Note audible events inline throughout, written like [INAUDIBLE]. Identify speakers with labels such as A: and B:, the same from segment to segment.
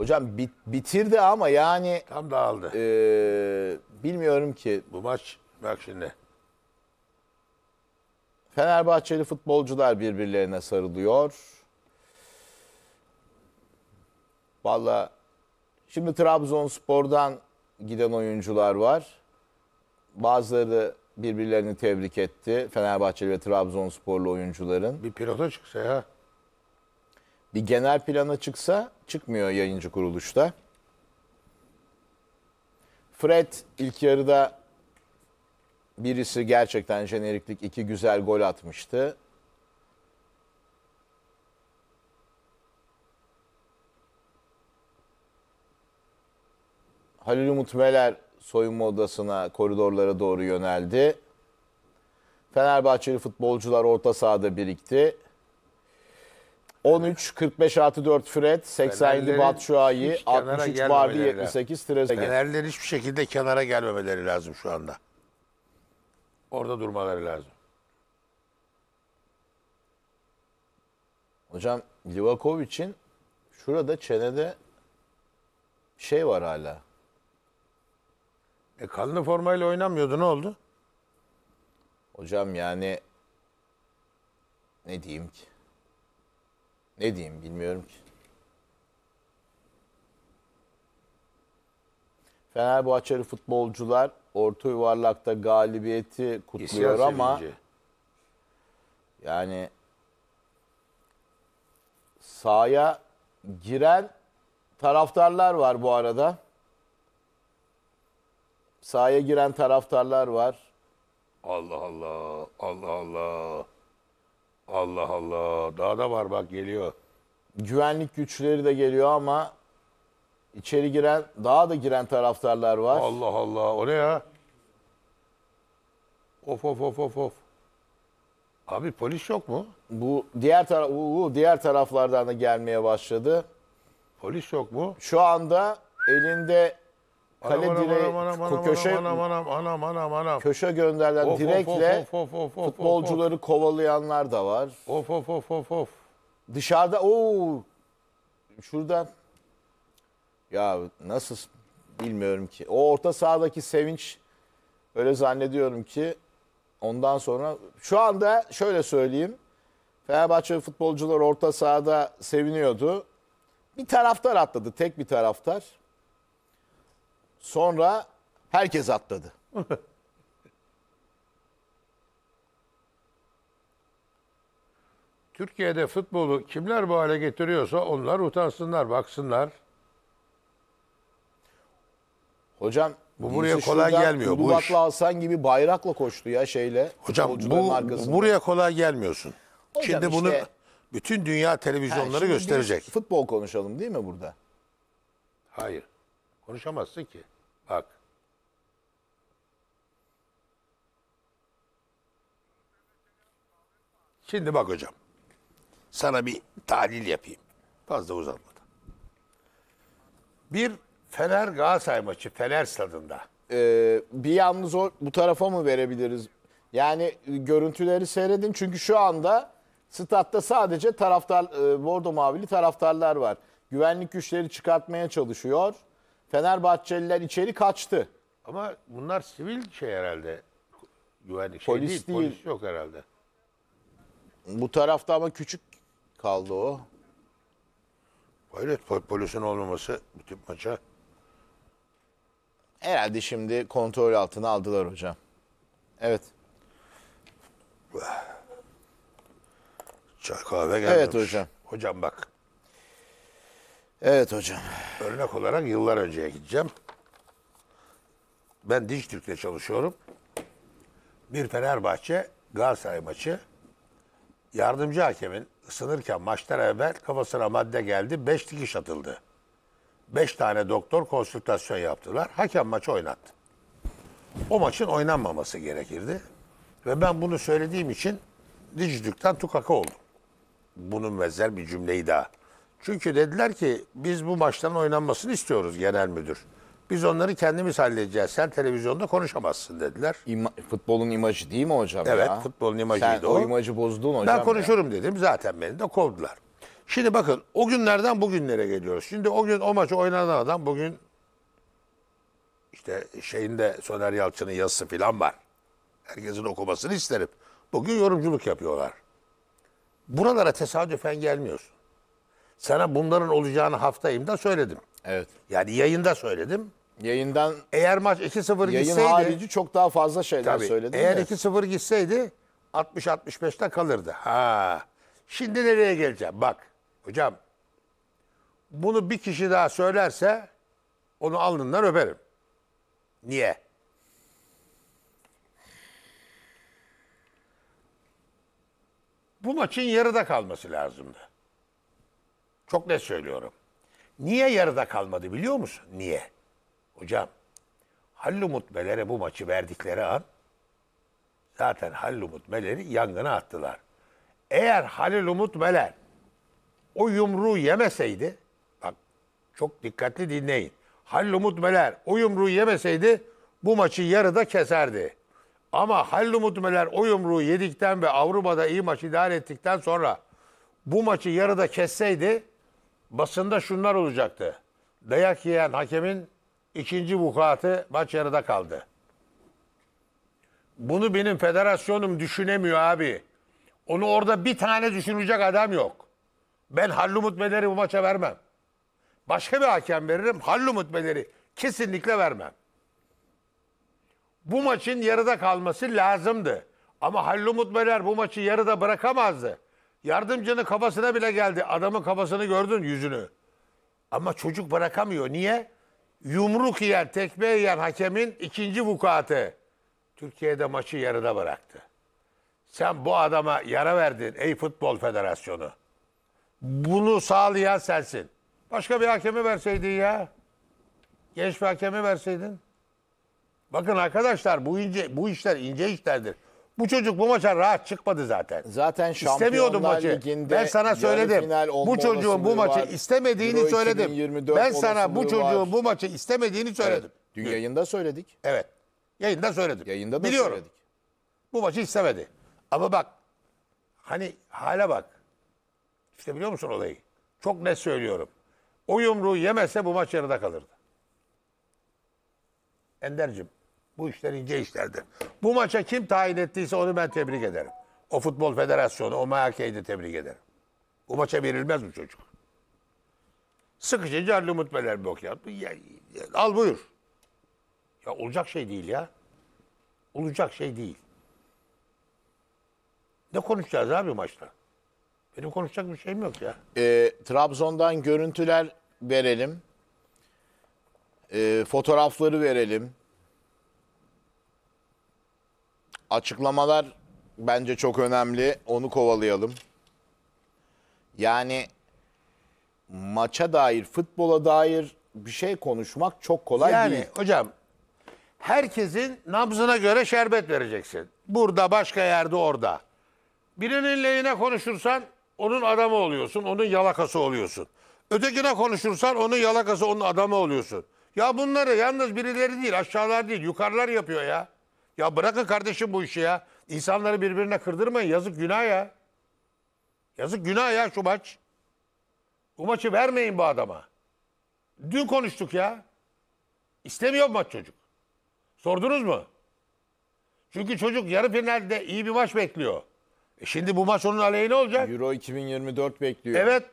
A: Hocam bit, bitirdi ama yani Tam dağıldı. eee, bilmiyorum ki Bu maç bak şimdi. Fenerbahçeli futbolcular birbirlerine sarılıyor. Valla şimdi Trabzonspor'dan giden oyuncular var. Bazıları birbirlerini tebrik etti. Fenerbahçeli ve Trabzonsporlu oyuncuların. Bir pilota çıksa ya bir genel plana çıksa çıkmıyor yayıncı kuruluşta. Fred ilk yarıda birisi gerçekten jeneriklik iki güzel gol atmıştı. Halil Umut Meler soyunma odasına, koridorlara doğru yöneldi. Fenerbahçeli futbolcular orta sahada birikti. 13, 45 artı 4 Fred, 87 bat Batu Şua'yı, hiç 63 Vardy, 78 Trezeguet. Fenerler
B: hiçbir şekilde kenara gelmemeleri lazım şu anda. Orada durmaları lazım.
A: Hocam Livakovic'in şurada çenede şey var hala. E kanlı formayla oynamıyordu ne oldu? Hocam yani ne diyeyim ki? Ne diyeyim bilmiyorum ki. Fenerbahçeli futbolcular orta yuvarlakta galibiyeti kutluyor ama yani sahaya giren taraftarlar var bu arada. Sahaya giren taraftarlar var. Allah Allah, Allah Allah. Allah Allah. Daha da var bak geliyor. Güvenlik güçleri de geliyor ama içeri giren daha da giren taraftarlar var. Allah Allah. O ne ya? Of
B: of of of of.
A: Abi polis yok mu? Bu diğer taraf bu diğer taraflardan da gelmeye başladı. Polis yok mu? Şu anda elinde kale anam, direği köşe anam, anam, anam, anam, anam. köşe gönderilen of, direkle of, of,
B: of, of, futbolcuları
A: of, of. kovalayanlar da var. Of of of of of. Dışarıda o şurada ya nasıl bilmiyorum ki. O orta sahadaki sevinç öyle zannediyorum ki ondan sonra şu anda şöyle söyleyeyim. Fenerbahçe futbolcular orta sahada seviniyordu. Bir taraftar atladı, tek bir taraftar. Sonra herkes atladı.
B: [LAUGHS] Türkiye'de futbolu kimler bu hale getiriyorsa onlar utansınlar, baksınlar. Hocam bu buraya kolay gelmiyor bu iş. Hasan gibi bayrakla koştu ya şeyle. Hocam bu arkasında. buraya kolay gelmiyorsun. Hocam şimdi işte, bunu bütün dünya televizyonları gösterecek. Futbol konuşalım değil mi burada? Hayır. Konuşamazsın ki. Bak. Şimdi bak hocam. Sana bir tahlil yapayım. Fazla uzatmadan. Bir Fener Galatasaray maçı Fener stadında. Ee, bir yalnız o,
A: bu tarafa mı verebiliriz? Yani e, görüntüleri seyredin çünkü şu anda statta sadece taraftar e, bordo mavili taraftarlar var. Güvenlik güçleri çıkartmaya çalışıyor. Fenerbahçeliler içeri kaçtı.
B: Ama bunlar sivil şey herhalde. Güvenlik şey Polis değil, değil. polis yok herhalde. Bu tarafta ama küçük kaldı o. Hayret polisin olmaması
A: bu tip maça. Herhalde şimdi kontrol altına aldılar hocam. Evet.
B: Çay kahve gelmemiş. Evet hocam. Hocam bak Evet hocam. Örnek olarak yıllar önceye gideceğim. Ben Dijitürk'te çalışıyorum. Bir Fenerbahçe Galatasaray maçı. Yardımcı hakemin ısınırken maçtan evvel kafasına madde geldi. Beş dikiş atıldı. Beş tane doktor konsültasyon yaptılar. Hakem maçı oynattı. O maçın oynanmaması gerekirdi. Ve ben bunu söylediğim için Dijitürk'ten tukaka oldum. Bunun benzer bir cümleyi daha çünkü dediler ki biz bu maçların oynanmasını istiyoruz genel müdür. Biz onları kendimiz halledeceğiz. Sen televizyonda konuşamazsın dediler. İma, futbolun imajı değil mi hocam evet, ya? futbolun imajıydı Sen o. o imajı bozdun hocam. Ben konuşurum ya. dedim zaten beni de kovdular. Şimdi bakın o günlerden bugünlere geliyoruz. Şimdi o gün o maçı oynanan adam bugün işte şeyinde Soner Yalçın'ın yazısı falan var. Herkesin okumasını isterim. Bugün yorumculuk yapıyorlar. Buralara tesadüfen gelmiyorsun. Sana bunların olacağını haftayım da söyledim. Evet. Yani yayında söyledim. Yayından Eğer maç 2-0 yayın gitseydi... harici çok daha fazla şeyler Tabii, söyledin. Eğer de. 2-0 gitseydi 60-65'te kalırdı. Ha. Şimdi nereye geleceğim? Bak hocam bunu bir kişi daha söylerse onu alnından öperim. Niye? Bu maçın yarıda kalması lazımdı. Çok net söylüyorum. Niye yarıda kalmadı biliyor musun? Niye? Hocam Hallumut Meler'e bu maçı verdikleri an zaten Hallumut Meler'i yangına attılar. Eğer Halil Umut Meler o yumruğu yemeseydi bak çok dikkatli dinleyin. Halil Umut Meler o yumruğu yemeseydi bu maçı yarıda keserdi. Ama Halil Umut Meler o yumruğu yedikten ve Avrupa'da iyi maç idare ettikten sonra bu maçı yarıda kesseydi basında şunlar olacaktı. Dayak yiyen hakemin ikinci vukuatı maç yarıda kaldı. Bunu benim federasyonum düşünemiyor abi. Onu orada bir tane düşünecek adam yok. Ben Hallumut Beler'i bu maça vermem. Başka bir hakem veririm. Hallumut Beler'i kesinlikle vermem. Bu maçın yarıda kalması lazımdı. Ama Hallumut Beler bu maçı yarıda bırakamazdı. Yardımcının kafasına bile geldi. Adamın kafasını gördün yüzünü. Ama çocuk bırakamıyor. Niye? Yumruk yer tekme yer hakemin ikinci vukuatı. Türkiye'de maçı yarıda bıraktı. Sen bu adama yara verdin ey Futbol Federasyonu. Bunu sağlayan sensin. Başka bir hakemi verseydin ya. Genç bir hakemi verseydin. Bakın arkadaşlar bu ince bu işler ince işlerdir. Bu çocuk bu maça rahat çıkmadı zaten. Zaten İstemiyordum Şampiyonlar maçı. Ligi'nde ben sana söyledim. Bu çocuğun bu maçı var. istemediğini Euro söyledim. Ben sana bu çocuğun var. bu maçı istemediğini söyledim. Evet. Dün yayında söyledik. Evet. Yayında söyledim. Yayında da Biliyorum. söyledik. Bu maçı istemedi. Ama bak hani hala bak. İşte biliyor musun olayı? Çok net söylüyorum. O yumruğu yemese bu maç yarıda kalırdı. Ender'cim bu işler ince işlerdir. Bu maça kim tayin ettiyse onu ben tebrik ederim. O Futbol Federasyonu, o MHK'yi de tebrik ederim. Bu maça verilmez bu çocuk. Sıkıcı Carlı Umut Beler bok ya. ya, ya. Al buyur. Ya olacak şey değil ya. Olacak şey değil. Ne konuşacağız abi maçta? Benim konuşacak bir şeyim yok ya.
A: E, Trabzon'dan görüntüler verelim. E, fotoğrafları verelim. açıklamalar bence çok önemli. Onu kovalayalım. Yani maça dair, futbola dair
B: bir şey konuşmak çok kolay yani, değil. Yani hocam herkesin nabzına göre şerbet vereceksin. Burada, başka yerde, orada. Birinin lehine konuşursan onun adamı oluyorsun, onun yalakası oluyorsun. Ötekine konuşursan onun yalakası, onun adamı oluyorsun. Ya bunları yalnız birileri değil, aşağılar değil, yukarılar yapıyor ya. Ya bırakın kardeşim bu işi ya. İnsanları birbirine kırdırmayın. Yazık günah ya. Yazık günah ya şu maç. Bu maçı vermeyin bu adama. Dün konuştuk ya. İstemiyor maç çocuk. Sordunuz mu? Çünkü çocuk yarı finalde iyi bir maç bekliyor. E şimdi bu maç onun aleyhine olacak. Euro 2024 bekliyor. Evet.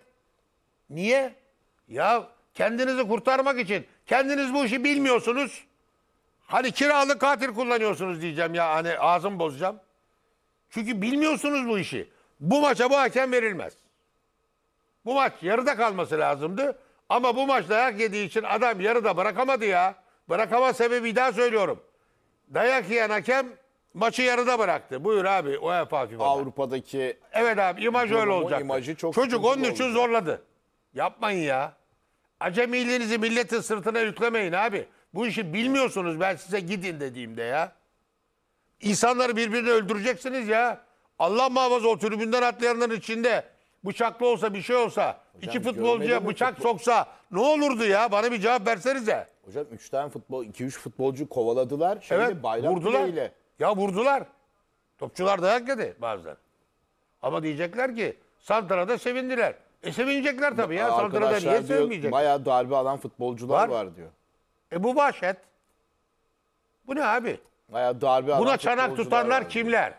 B: Niye? Ya kendinizi kurtarmak için. Kendiniz bu işi bilmiyorsunuz. Hani kiralık katil kullanıyorsunuz diyeceğim ya hani ağzım bozacağım. Çünkü bilmiyorsunuz bu işi. Bu maça bu hakem verilmez. Bu maç yarıda kalması lazımdı. Ama bu maç dayak yediği için adam yarıda bırakamadı ya. Bırakama sebebi daha söylüyorum. Dayak yiyen hakem maçı yarıda bıraktı. Buyur abi UEFA FIFA'da. Avrupa'daki Evet abi imaj öyle olacak. imajı çok Çocuk onun için olacak. zorladı. Yapmayın ya. Acemiliğinizi milletin sırtına yüklemeyin abi. Bu işi bilmiyorsunuz ben size gidin dediğimde ya. İnsanları birbirini öldüreceksiniz ya. Allah muhafaza o tribünden atlayanların içinde bıçaklı olsa bir şey olsa Hocam, iki futbolcuya bıçak futbol... soksa ne olurdu ya? Bana bir cevap versenize. Hocam 3 tane futbol 2 3 futbolcu kovaladılar. Şimdi evet, bayrak vurdular. Bileğiyle. Ya vurdular. Topçular dayak yedi bazen. Ama diyecekler ki Santra'da sevindiler. E sevinecekler tabii ya. Santra'da niye sevmeyecek? Bayağı darbe alan futbolcular var, var diyor. Ebu Başet. Bu ne abi? Bayağı darbe alan Buna çanak tutanlar var. kimler?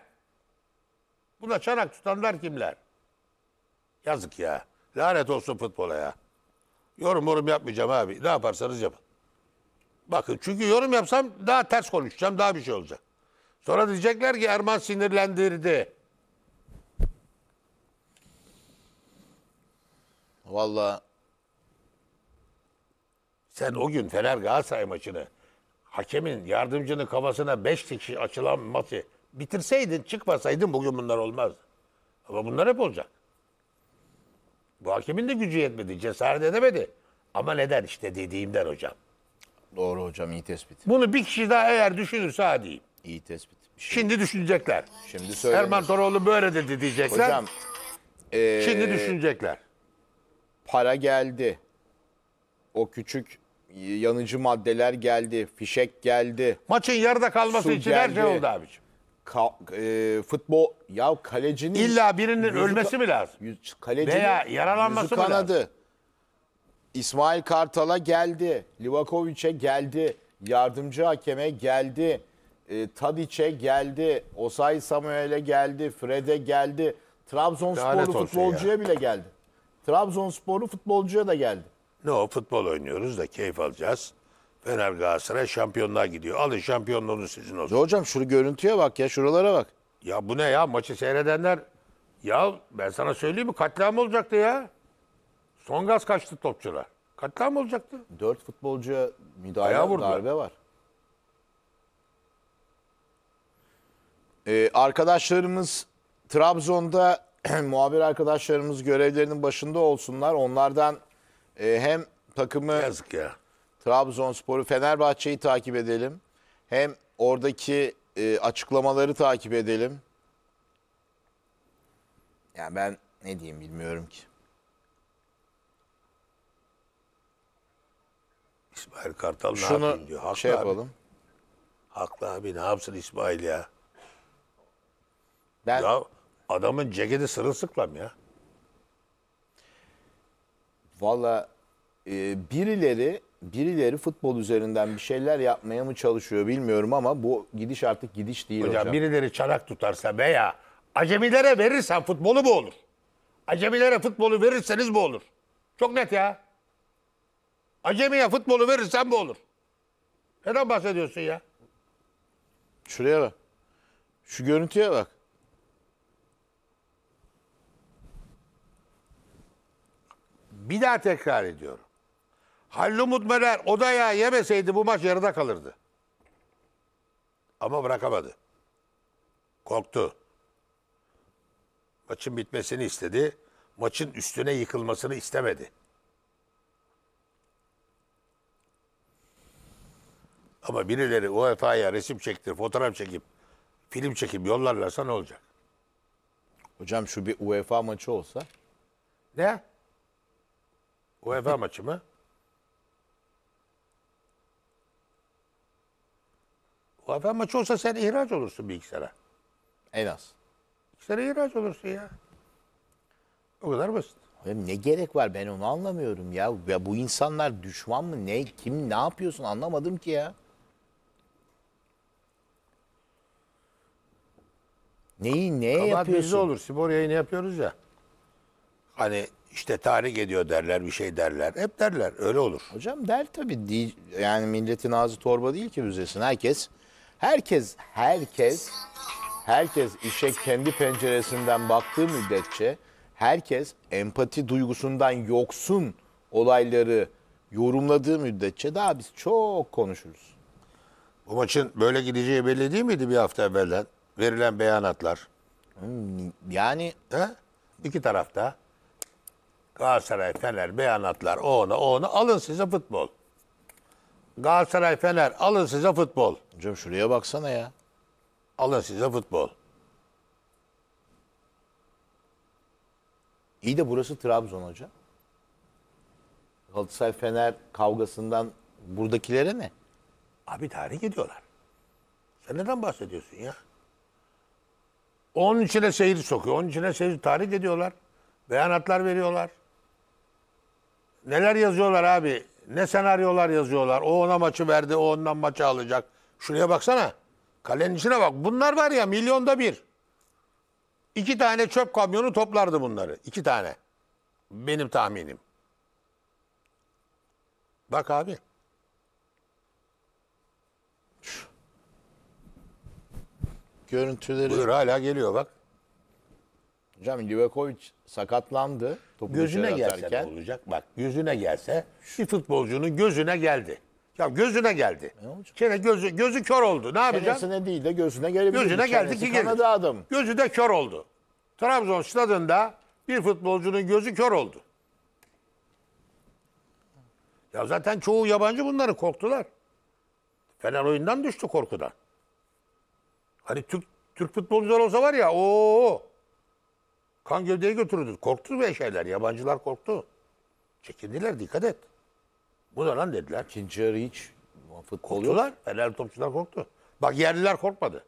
B: Buna çanak tutanlar kimler? Yazık ya. Lanet olsun futbola ya. Yorum yorum yapmayacağım abi. Ne yaparsanız yapın. Bakın çünkü yorum yapsam daha ters konuşacağım. Daha bir şey olacak. Sonra diyecekler ki Erman sinirlendirdi. Vallahi sen o gün Fener Galatasaray maçını hakemin yardımcının kafasına 5 kişi açılan maçı bitirseydin çıkmasaydın bugün bunlar olmaz. Ama bunlar hep olacak. Bu hakemin de gücü yetmedi, cesaret edemedi. Ama neden işte dediğimden hocam. Doğru hocam iyi tespit. Bunu bir kişi daha eğer düşünürse hadi. İyi tespit. Şey. Şimdi düşünecekler. Şimdi söylenir. Erman Toroğlu böyle dedi diyecekler. Hocam.
A: Ee, Şimdi düşünecekler. Para geldi. O küçük yanıcı maddeler geldi, fişek geldi. Maçın yarıda kalması Su için her şey oldu abiciğim. Ka- e, futbol ya kalecinin illa birinin yüzü- ölmesi mi lazım? yüz- kalecinin Veya yaralanması yüzü mı lazım? kanadı. İsmail Kartal'a geldi. Livakovic'e geldi. Yardımcı hakeme geldi. E, Tadiç'e geldi. Osay Samuel'e geldi. Fred'e geldi. Trabzonsporlu Lanet olsun futbolcuya bile geldi. Trabzonsporlu futbolcuya da geldi.
B: Ne o futbol oynuyoruz da keyif alacağız. Fener Galatasaray şampiyonluğa gidiyor. Alın şampiyonluğunu sizin olsun. hocam şu
A: görüntüye bak ya
B: şuralara bak. Ya bu ne ya maçı seyredenler ya ben sana söyleyeyim mi katliam olacaktı ya. Son gaz kaçtı topçular. Katliam olacaktı.
A: Dört futbolcuya müdahale vurdu. darbe var. Ee, arkadaşlarımız Trabzon'da [CLEARS THROAT] muhabir arkadaşlarımız görevlerinin başında olsunlar. Onlardan e, hem takımı Yazık ya. Trabzonspor'u, Fenerbahçe'yi takip edelim. Hem oradaki e, açıklamaları takip edelim. Yani ben ne diyeyim bilmiyorum ki.
B: İsmail Kartal ne Şunu yapayım diyor. Haklı şey abi. yapalım. Haklı abi ne yapsın İsmail ya? Ben... Ya adamın ceketi sırılsıklam ya. Valla e, birileri
A: birileri futbol üzerinden bir şeyler yapmaya mı çalışıyor bilmiyorum ama bu gidiş artık
B: gidiş değil hocam. hocam. birileri çanak tutarsa veya acemilere verirsen futbolu bu olur. Acemilere futbolu verirseniz bu olur. Çok net ya. Acemiye futbolu verirsen bu olur. Neden bahsediyorsun ya? Şuraya bak. Şu görüntüye bak. Bir daha tekrar ediyorum. Halil Umut Meler odaya yemeseydi bu maç yarıda kalırdı. Ama bırakamadı. Korktu. Maçın bitmesini istedi. Maçın üstüne yıkılmasını istemedi. Ama birileri UEFA'ya resim çektir, fotoğraf çekip, film çekip yollarlarsa ne olacak? Hocam şu bir UEFA maçı olsa. Ne? UEFA maçı mı? UEFA maçı olsa sen ihraç olursun bir En az. İki sene ihraç olursun ya.
A: O kadar basit. ne gerek var ben onu anlamıyorum ya. ya. Bu insanlar düşman mı ne kim ne yapıyorsun anlamadım ki ya.
B: Neyi ne Kabahat yapıyorsun? bizde olur. Spor yayını yapıyoruz ya. Hani işte tarih ediyor derler, bir şey derler. Hep derler, öyle olur.
A: Hocam der tabii. Yani milletin ağzı torba değil ki müzesin. Herkes, herkes, herkes, herkes işe kendi penceresinden baktığı müddetçe herkes empati duygusundan yoksun olayları yorumladığı
B: müddetçe daha biz çok konuşuruz. Bu maçın böyle gideceği belli değil miydi bir hafta evvelden? Verilen beyanatlar. Yani... He? İki tarafta. Galatasaray, Fener, beyanatlar, o ona, o ona. Alın size futbol. Galatasaray, Fener, alın size futbol. Hocam şuraya baksana ya. Alın size futbol.
A: İyi de burası Trabzon hoca. Galatasaray Fener kavgasından
B: buradakilere ne? Abi tarih ediyorlar. Sen neden bahsediyorsun ya? Onun içine seyir sokuyor. Onun içine seyir tahrik ediyorlar. Beyanatlar veriyorlar neler yazıyorlar abi? Ne senaryolar yazıyorlar? O ona maçı verdi, o ondan maçı alacak. Şuraya baksana. Kalenin içine bak. Bunlar var ya milyonda bir. İki tane çöp kamyonu toplardı bunları. İki tane. Benim tahminim. Bak abi.
A: Görüntüleri... Buyur hala geliyor bak. Hocam Livakovic
B: sakatlandı. Topu gözüne gelse olacak? Bak gözüne gelse bir futbolcunun gözüne geldi. Ya gözüne geldi. Ne olacak? Çene gözü, gözü kör oldu. Ne yapacaksın?
A: Çenesine değil de gözüne gelebilir. Gözüne geldi ki geldi.
B: adam. Gözü de kör oldu. Trabzon stadında bir futbolcunun gözü kör oldu. Ya zaten çoğu yabancı bunları korktular. Fener oyundan düştü korkudan. Hani Türk Türk futbolcular olsa var ya o Kan gövdeye götürüldü. Korktu bu şeyler. Yabancılar korktu. Çekindiler dikkat et. Bu da lan dediler. İkinci yarı hiç futbol Korktular. Fener topçular korktu. Bak yerliler korkmadı.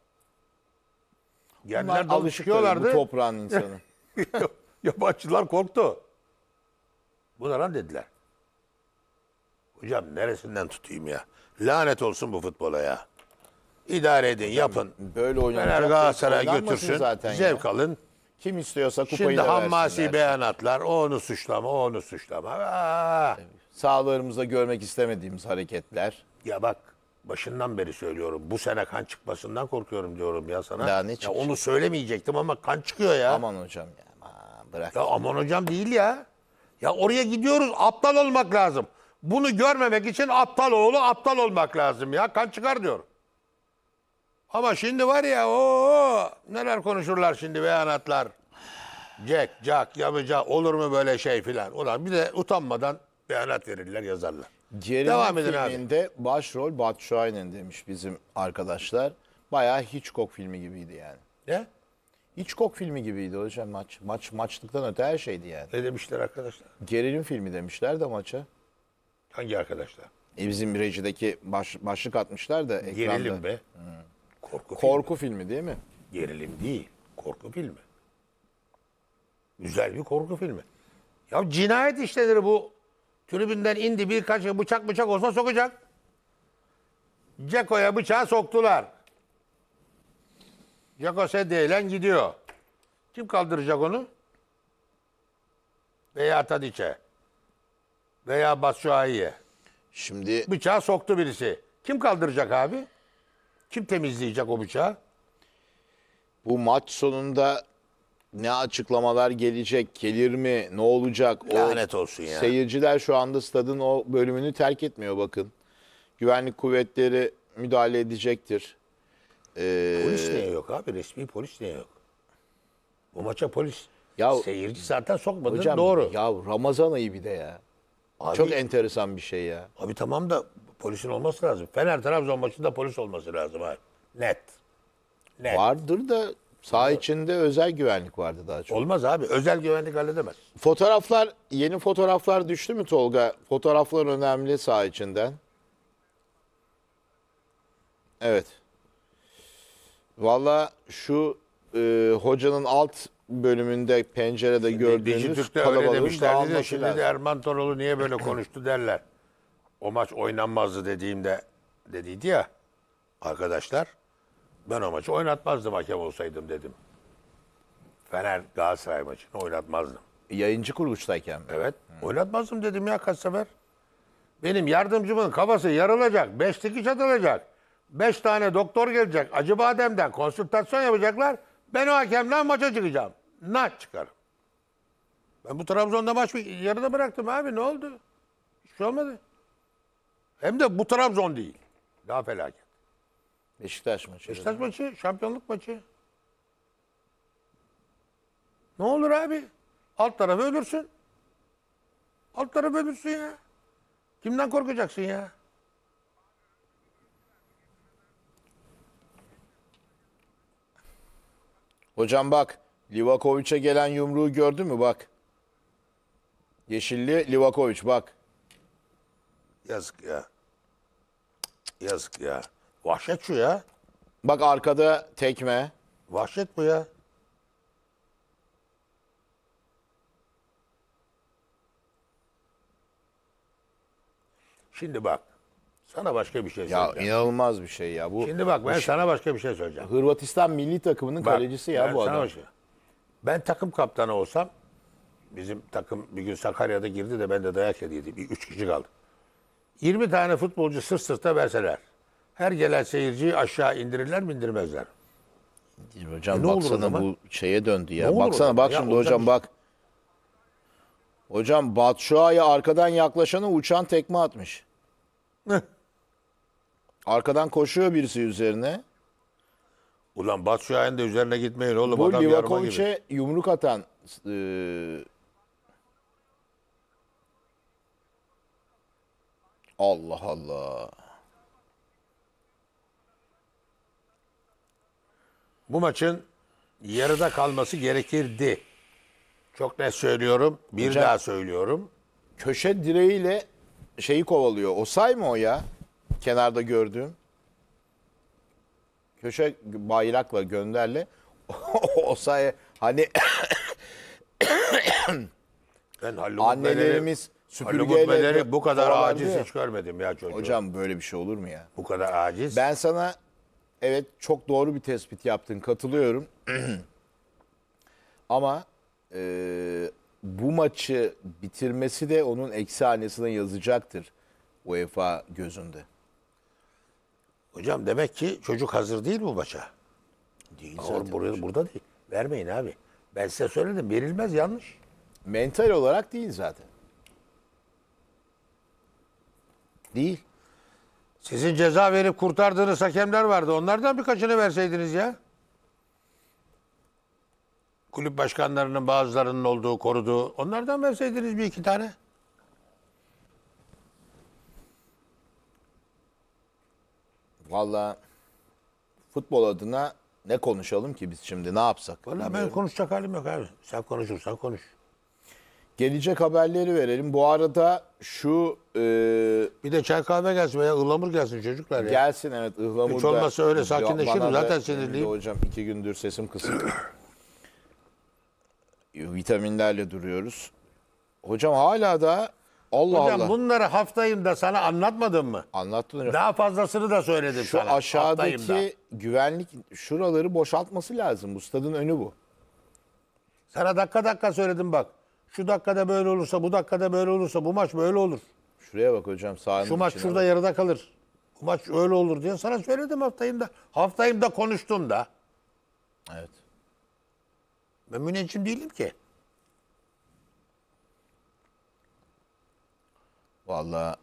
B: Yerliler dalıp Bu toprağın [LAUGHS] insanı. [LAUGHS] Yabancılar korktu. Bu da lan dediler. Hocam neresinden tutayım ya? Lanet olsun bu futbola ya. İdare edin, yapın. Böyle oynanacak. Fener Galatasaray'a götürsün. Zaten zevk ya. alın.
A: Kim istiyorsa kupayı Şimdi da hammasi versinler.
B: beyanatlar, o onu suçlama, o onu suçlama. Aa! Sağlarımızda görmek istemediğimiz hareketler. Ya bak başından beri söylüyorum. Bu sene kan çıkmasından korkuyorum diyorum ya sana. Daha ne ya onu söylemeyecektim ama kan çıkıyor ya. Aman hocam ya aman bırak. Ya aman hocam değil ya. Ya oraya gidiyoruz aptal olmak lazım. Bunu görmemek için aptal oğlu aptal olmak lazım ya. Kan çıkar diyorum. Ama şimdi var ya o neler konuşurlar şimdi beyanatlar. Jack, Jack, yamıca olur mu böyle şey filan. Ulan bir de utanmadan beyanat verirler yazarlar. Cerime Devam edin filminde
A: abi. başrol Batu Şahin'in demiş bizim arkadaşlar. Bayağı Hitchcock filmi gibiydi yani. Ne? Hitchcock filmi gibiydi hocam maç. Maç maçlıktan öte her şeydi yani. Ne demişler arkadaşlar? Gerilim filmi demişler de maça. Hangi arkadaşlar? E bizim rejideki baş, başlık atmışlar da ekranda. Gerilim be. Hmm. Korku, Korku
B: filmi. filmi değil mi? Gerilim değil. Korku filmi. Güzel bir korku filmi. Ya cinayet işlenir bu. Tribünden indi birkaç bıçak bıçak olsa sokacak. Ceko'ya bıçağı soktular. Ceko sedyeyle gidiyor. Kim kaldıracak onu? Veya Tadiç'e. Veya Batshuayi'ye. Şimdi Bıçağı soktu birisi. Kim kaldıracak abi? Kim temizleyecek o bıçağı?
A: Bu maç sonunda ne açıklamalar gelecek, gelir mi, ne olacak? O Lanet olsun ya. Seyirciler şu anda stadın o bölümünü terk etmiyor bakın. Güvenlik kuvvetleri müdahale edecektir. Ee, Polis niye yok abi? Resmi polis niye yok?
B: Bu maça polis. Ya, Seyirci
A: zaten sokmadı. doğru. Ya Ramazan ayı bir de ya. Abi, Çok enteresan bir şey ya. Abi tamam
B: da Polisin olması lazım. Fener Trabzon maçında polis olması lazım abi. Net. Net. Vardır da Sağ içinde özel güvenlik vardı daha çok. Olmaz abi. Özel güvenlik halledemez.
A: Fotoğraflar, yeni fotoğraflar düştü mü Tolga? Fotoğraflar önemli sağ içinden. Evet. Valla şu e, hocanın alt bölümünde pencerede gördüğünüz Dijitürk'te öyle de şimdi de
B: Erman Toroğlu niye böyle konuştu derler o maç oynanmazdı dediğimde dediydi ya arkadaşlar. Ben o maçı oynatmazdım hakem olsaydım dedim. Fener Galatasaray maçını oynatmazdım. Yayıncı kuruluştayken Evet. Hmm. Oynatmazdım dedim ya kaç sefer. Benim yardımcımın kafası yarılacak. Beş dikiş atılacak. Beş tane doktor gelecek. Acı bademden konsültasyon yapacaklar. Ben o hakemden maça çıkacağım. Na çıkarım. Ben bu Trabzon'da maç yarıda bıraktım abi ne oldu? Hiçbir şey olmadı. Hem de bu Trabzon değil. Daha felaket. Beşiktaş maçı. Beşiktaş maçı, şampiyonluk maçı. Ne olur abi? Alt tarafı ölürsün. Alt tarafı ölürsün ya. Kimden korkacaksın ya?
A: Hocam bak Livakovic'e gelen yumruğu gördün mü bak. Yeşilli Livakovic bak. Yazık
B: ya. Yazık ya. Vahşet şu ya. Bak arkada tekme. Vahşet bu ya. Şimdi bak. Sana başka bir şey Ya söyleyeceğim. inanılmaz bir şey ya. Bu Şimdi bak ben sana başka bir şey söyleyeceğim.
A: Hırvatistan milli takımının Bak, kalecisi ya ben bu sana adam. başka-
B: Ben takım kaptanı olsam bizim takım bir gün Sakarya'da girdi de ben de dayak yediydim. Bir Üç kişi kaldı. 20 tane futbolcu sırt sırta verseler her gelen seyirciyi aşağı indirirler mi indirmezler?
A: Hocam e ne baksana bu şeye döndü ya. Ne baksana bak şimdi hocam, hocam bak. Hocam Batshuayi arkadan yaklaşanı uçan tekme atmış.
B: Arkadan koşuyor birisi üzerine. Ulan Batshuayi'nin da üzerine gitmeyin oğlum. Bu Livakovic'e
A: yumruk atan
B: e, Allah Allah. Bu maçın yarıda kalması gerekirdi. Çok net söylüyorum. Bir Hocam, daha söylüyorum. Köşe direğiyle şeyi kovalıyor. O say
A: mı o ya? Kenarda gördüğüm. Köşe bayrakla gönderle. [LAUGHS] o say hani ben Halil Annelerimiz süpürgeyle... bu kadar aciz hiç
B: görmedim ya
A: çocuğu. Hocam böyle bir şey olur mu ya? Bu kadar aciz. Ben sana evet çok doğru bir tespit yaptın katılıyorum. [CLEARS THROAT] Ama e, bu maçı bitirmesi de onun eksi hanesine yazacaktır UEFA
B: gözünde. Hocam demek ki çocuk hazır değil bu maça. Değil Ama zaten. Burada, burada değil. Vermeyin abi. Ben size söyledim verilmez yanlış. Mental olarak değil zaten. Değil. Sizin ceza verip kurtardığınız hakemler vardı. Onlardan birkaçını verseydiniz ya. Kulüp başkanlarının bazılarının olduğu, koruduğu. Onlardan verseydiniz bir iki tane. Valla futbol adına
A: ne konuşalım ki biz şimdi ne yapsak? Valla ben
B: konuşacak halim yok abi. Sen konuşursan konuş.
A: Gelecek haberleri verelim. Bu arada şu... E, bir de çay
B: kahve gelsin veya ıhlamur gelsin çocuklar ya. Gelsin evet ıhlamur Hiç da. olmazsa öyle sakinleşirim zaten e, sinirliyim.
A: Hocam iki gündür sesim kısık. Vitaminlerle duruyoruz. Hocam hala da Allah Hocam Allah. bunları haftayım da sana anlatmadım mı? Anlattın hocam. Daha
B: fazlasını da söyledim Şu sana. Şu aşağıdaki
A: güvenlik şuraları
B: boşaltması lazım. Bu önü bu. Sana dakika dakika söyledim bak. Şu dakikada böyle olursa, bu dakikada böyle olursa bu maç böyle olur.
A: Şuraya bak hocam sahanın Şu maç şurada bak.
B: yarıda kalır. Bu maç öyle olur diye sana söyledim haftayım da. Haftayım da konuştum da. Evet. Ben müneccim değilim ki. Vallahi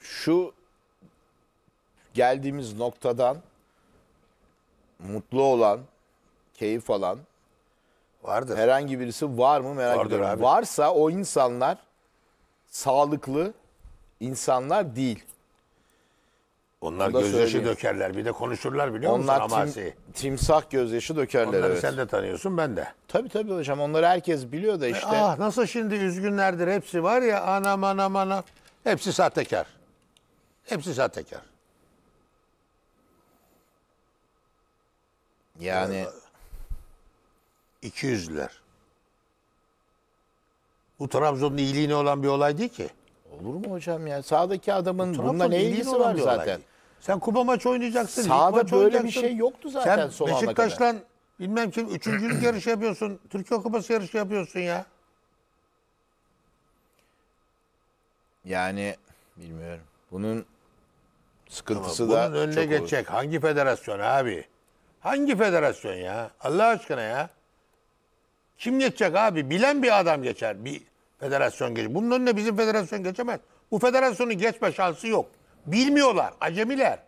B: şu
A: geldiğimiz noktadan mutlu olan keyif alan vardır. herhangi birisi var mı merak Vardır ediyorum. abi. Varsa o insanlar sağlıklı insanlar değil. Onlar gözyaşı
B: dökerler bir de konuşurlar biliyor Onlar musun tim- Amasi'yi? timsah gözyaşı dökerler. Onları evet. sen de tanıyorsun ben de. Tabii tabii hocam onları herkes biliyor da işte. Ah nasıl şimdi üzgünlerdir hepsi var ya anam anam anam. Hepsi sahtekar. Hepsi sahtekar. yani ee, İkiyüzlüler. Bu Trabzon'un iyiliğine olan bir olay değil ki. Olur mu hocam ya? Sağdaki adamın Trabzon'un bununla ne ilgisi var zaten? Sen kupa maçı oynayacaksın. Sağda maçı böyle bir şey yoktu zaten son Sen ana kadar. Beşiktaş'la bilmem kim üçüncülük [CLEARS THROAT] yarışı yapıyorsun. Türkiye Kupası yarışı yapıyorsun ya.
A: Yani bilmiyorum. Bunun sıkıntısı da Bunun önüne çok olur. geçecek
B: hangi federasyon abi? Hangi federasyon ya? Allah aşkına ya. Kim geçecek abi? Bilen bir adam geçer. Bir federasyon geçer. Bunun önüne bizim federasyon geçemez. Bu federasyonun geçme şansı yok. Bilmiyorlar. Acemiler.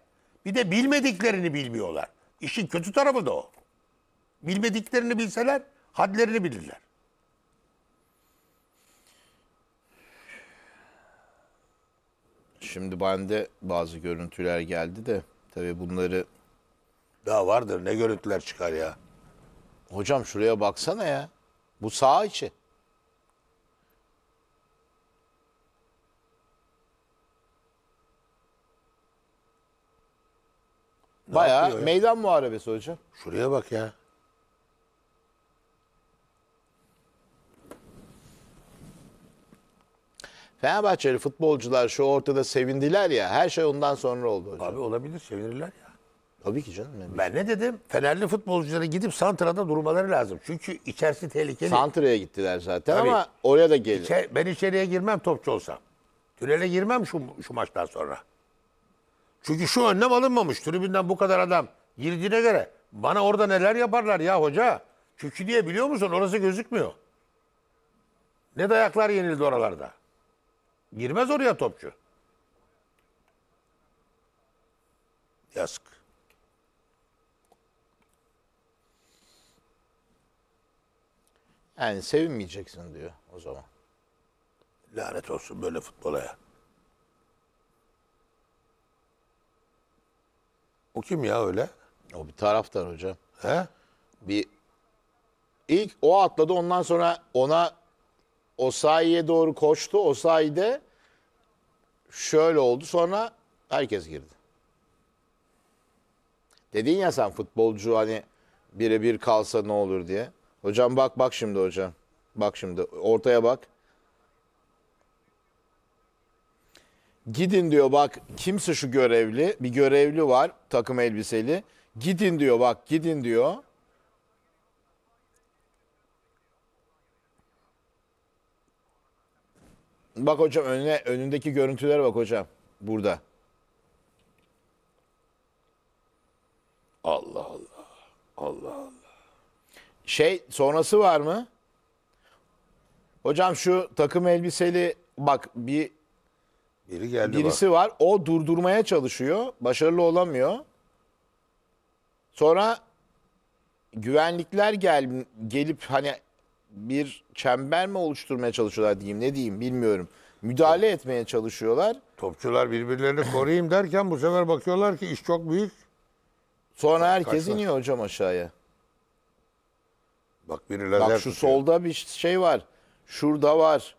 B: Bir de bilmediklerini bilmiyorlar. İşin kötü tarafı da o. Bilmediklerini bilseler hadlerini bilirler.
A: Şimdi bende bazı görüntüler geldi de tabii bunları Daha vardır ne görüntüler çıkar ya. hocam şuraya baksana ya. Bu sağ içi.
B: Ne Bayağı yapıyor ya? meydan
A: muharebesi hocam.
B: Şuraya bak ya.
A: Fenerbahçeli futbolcular şu ortada sevindiler ya her şey ondan sonra oldu hocam. Abi
B: olabilir sevinirler ya. Tabii ki canım. Yani. Ben ne dedim? Fenerli futbolcuları gidip Santra'da durmaları lazım. Çünkü içerisi tehlikeli. Santra'ya gittiler zaten Tabii. ama oraya da gelir. İçer, ben içeriye girmem topçu olsam. Tünele girmem şu, şu maçtan sonra. Çünkü şu önlem alınmamış. Tribünden bu kadar adam girdiğine göre bana orada neler yaparlar ya hoca. Çünkü diye biliyor musun orası gözükmüyor. Ne dayaklar yenildi oralarda. Girmez oraya topçu. Yazık.
A: Yani sevinmeyeceksin diyor o zaman.
B: Lanet olsun böyle futbola ya. O kim ya öyle? O bir taraftar hocam. He? Bir
A: ilk o atladı ondan sonra ona o sahiye doğru koştu. O sahide şöyle oldu sonra herkes girdi. Dediğin ya sen futbolcu hani birebir kalsa ne olur diye. Hocam bak bak şimdi hocam. Bak şimdi ortaya bak. Gidin diyor bak kimse şu görevli. Bir görevli var takım elbiseli. Gidin diyor bak gidin diyor. Bak hocam önüne önündeki görüntülere bak hocam. Burada. Allah Allah. Allah Allah. Şey sonrası var mı? Hocam şu takım elbiseli bak bir Biri geldi bak. birisi var. O durdurmaya çalışıyor. Başarılı olamıyor. Sonra güvenlikler gel gelip hani bir çember mi oluşturmaya çalışıyorlar diyeyim ne diyeyim bilmiyorum. Müdahale etmeye çalışıyorlar. Topçular birbirlerini koruyayım derken bu sefer bakıyorlar ki iş çok büyük. Sonra herkes Kaçlar. iniyor hocam aşağıya.
B: Bak biri lazer Bak şu tutuyor. solda bir şey var. Şurada var.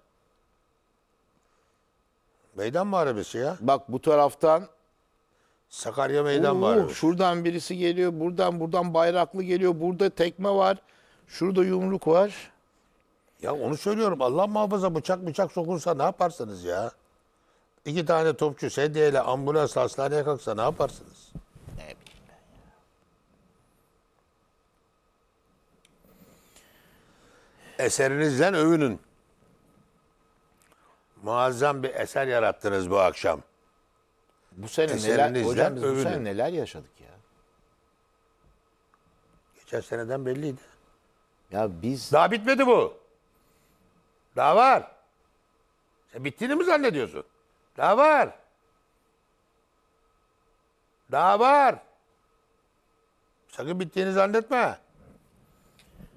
B: Meydan muharebesi ya. Bak bu taraftan Sakarya meydan var. şuradan birisi geliyor. Buradan buradan bayraklı geliyor. Burada tekme var. Şurada yumruk var. Ya onu söylüyorum. Allah muhafaza bıçak bıçak sokursa ne yaparsınız ya? İki tane topçu sedyeyle ambulans hastaneye kalksa ne yaparsınız? eserinizden övünün. Muazzam bir eser yarattınız bu akşam. Bu sene neler, hocam bu sene neler yaşadık ya? Geçen seneden belliydi. Ya biz Daha bitmedi bu. Daha var. Sen bittiğini mi zannediyorsun? Daha var. Daha var. Sakın bittiğini zannetme.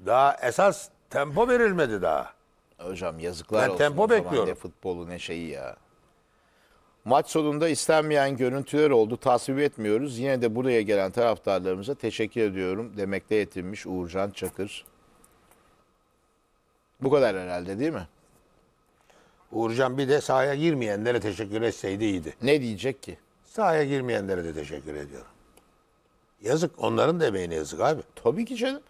B: Daha esas Tempo verilmedi daha. Hocam yazıklar ben olsun tempo bekliyorum. zaman ne
A: futbolu şeyi ya. Maç sonunda istenmeyen görüntüler oldu. Tasvip etmiyoruz. Yine de buraya gelen taraftarlarımıza teşekkür ediyorum Demekle yetinmiş Uğurcan Çakır.
B: Bu kadar herhalde değil mi? Uğurcan bir de sahaya girmeyenlere teşekkür etseydi iyiydi. Ne diyecek ki? Sahaya girmeyenlere de teşekkür ediyorum. Yazık onların da emeğine yazık abi. Tabii ki canım.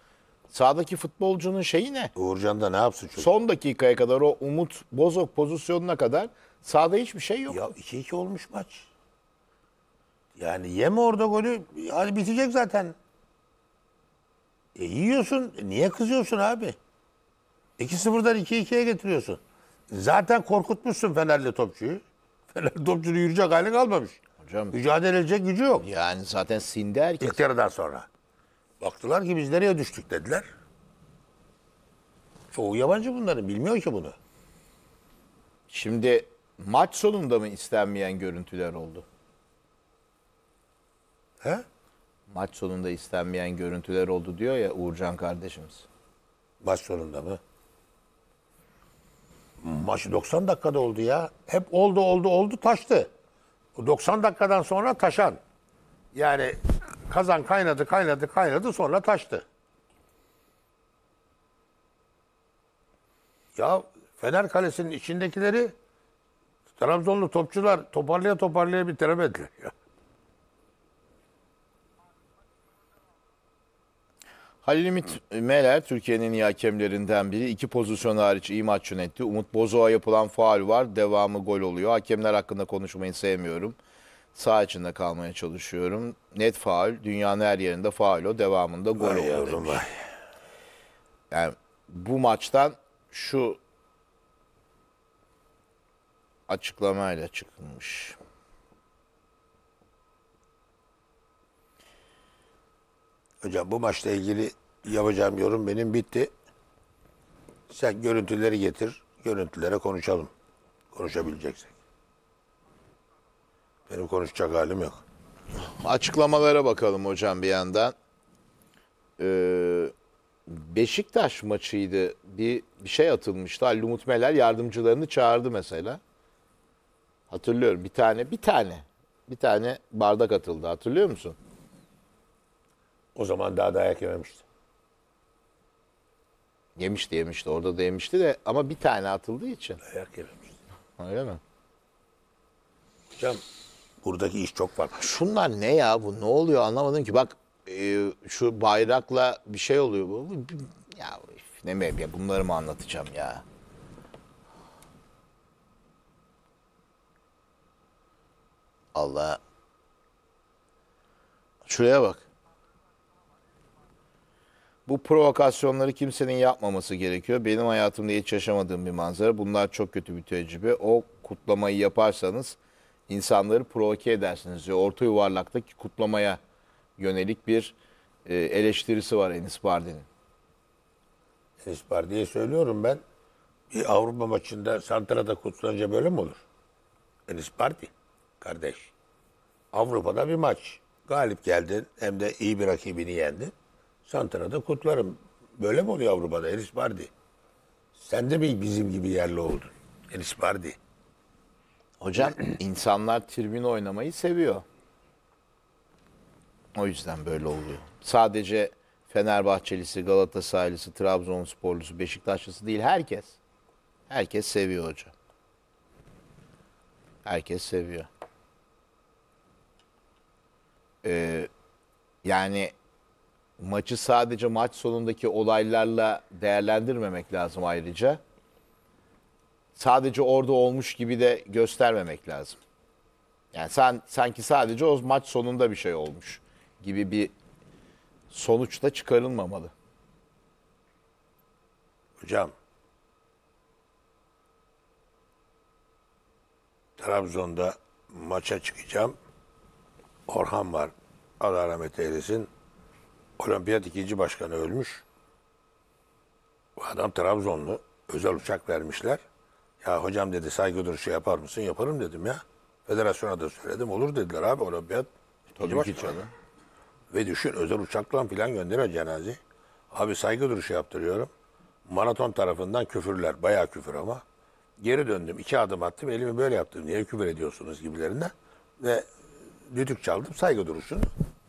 B: Sağdaki futbolcunun şeyi ne? Uğurcan da ne yapsın çocuk? Son dakikaya kadar o Umut Bozok pozisyonuna kadar sahada hiçbir şey yok. Ya 2-2 olmuş maç. Yani yeme orada golü. Hani bitecek zaten. E yiyorsun. E, niye kızıyorsun abi? 2-0'dan 2-2'ye getiriyorsun. Zaten korkutmuşsun Fenerli topçuyu. [LAUGHS] Fener topçunun yürüyecek hali kalmamış. Hocam, Mücadele edecek gücü yok. Yani zaten sindi herkes. İlk yarıdan sonra. Baktılar ki biz nereye düştük dediler. Çoğu yabancı bunları bilmiyor ki bunu.
A: Şimdi maç sonunda mı istenmeyen görüntüler oldu? He? Maç sonunda istenmeyen görüntüler oldu diyor ya Uğurcan kardeşimiz.
B: Maç sonunda mı? Maç 90 dakikada oldu ya. Hep oldu oldu oldu taştı. O 90 dakikadan sonra taşan. Yani Kazan kaynadı, kaynadı, kaynadı sonra taştı. Ya Fener Kalesi'nin içindekileri Trabzonlu topçular toparlaya toparlaya bitiremediler ya. Halil Ümit Meler
A: Türkiye'nin iyi hakemlerinden biri. iki pozisyon hariç iyi maç yönetti. Umut Bozoğa yapılan faal var. Devamı gol oluyor. Hakemler hakkında konuşmayı sevmiyorum sağ içinde kalmaya çalışıyorum. Net faul. Dünyanın her yerinde faul o. Devamında gol vay oluyor yavrum, demiş. Vay. Yani bu maçtan şu
B: açıklamayla çıkmış. Hocam bu maçla ilgili yapacağım yorum benim bitti. Sen görüntüleri getir. Görüntülere konuşalım. Konuşabileceksin. Benim konuşacak halim yok.
A: Açıklamalara bakalım hocam bir yandan. Ee, Beşiktaş maçıydı. Bir, bir şey atılmıştı. Ali Umut Meler yardımcılarını çağırdı mesela. Hatırlıyorum bir tane bir tane bir tane bardak atıldı hatırlıyor musun? O zaman daha dayak yememişti. Yemişti yemişti orada da yemişti de ama bir tane atıldığı için. Dayak yememişti. Öyle mi? Hocam Buradaki iş çok var. Şunlar ne ya bu ne oluyor anlamadım ki. Bak e, şu bayrakla bir şey oluyor. Bu, ya ne bileyim ya bunları mı anlatacağım ya. Allah. Şuraya bak. Bu provokasyonları kimsenin yapmaması gerekiyor. Benim hayatımda hiç yaşamadığım bir manzara. Bunlar çok kötü bir tecrübe. O kutlamayı yaparsanız insanları provoke edersiniz diyor. Orta yuvarlaktaki kutlamaya yönelik bir e, eleştirisi var Enis Bardi'nin.
B: Enis Bardi'ye söylüyorum ben. Bir Avrupa maçında Santra'da kutlanınca böyle mi olur? Enis Bardi kardeş. Avrupa'da bir maç. Galip geldin hem de iyi bir rakibini yendi. Santra'da kutlarım. Böyle mi oluyor Avrupa'da Enis Bardi? Sen de mi bizim gibi yerli oldun? Enis Bardi.
A: Hocam insanlar tribün oynamayı seviyor. O yüzden böyle oluyor. Sadece Fenerbahçelisi, Galatasaraylısı, Trabzonsporlusu, Beşiktaşlısı değil herkes. Herkes seviyor hocam. Herkes seviyor. Ee, yani maçı sadece maç sonundaki olaylarla değerlendirmemek lazım ayrıca sadece orada olmuş gibi de göstermemek lazım. Yani sen sanki sadece o maç sonunda bir şey olmuş gibi bir sonuç da çıkarılmamalı.
B: Hocam. Trabzon'da maça çıkacağım. Orhan var. Allah rahmet eylesin. Olimpiyat ikinci başkanı ölmüş. Bu adam Trabzonlu. Özel uçak vermişler. Ya hocam dedi saygı duruşu şey yapar mısın? Yaparım dedim ya. Federasyona da söyledim. Olur dediler abi olimpiyat. Tabii ki canım. Ve düşün özel uçakla falan gönderiyor cenaze. Abi saygı duruşu şey yaptırıyorum. Maraton tarafından küfürler. Bayağı küfür ama. Geri döndüm. iki adım attım. Elimi böyle yaptım. Niye küfür ediyorsunuz gibilerinden. Ve düdük çaldım. Saygı duruşunu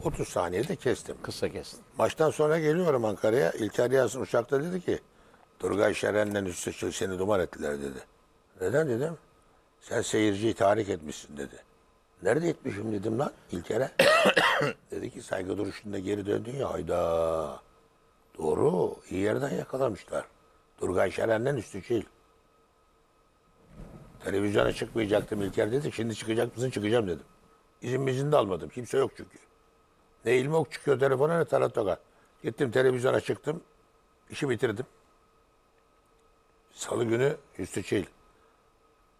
B: 30 saniyede kestim. Kısa kestim. Maçtan sonra geliyorum Ankara'ya. İlker Yasin uçakta dedi ki Turgay Şeren'le üstü seni duman ettiler dedi. Neden dedim. Sen seyirciyi tahrik etmişsin dedi. Nerede etmişim dedim lan kere. [COUGHS] dedi ki saygı duruşunda geri döndün ya hayda. Doğru iyi yerden yakalamışlar. Durgay Şeren'den üstü çil. Televizyona çıkmayacaktım İlker dedi. Şimdi çıkacak mısın? Çıkacağım dedim. İzin izin de almadım. Kimse yok çünkü. Ne ilmok çıkıyor telefona ne tarat Gittim televizyona çıktım. İşi bitirdim. Salı günü Üstü Çil.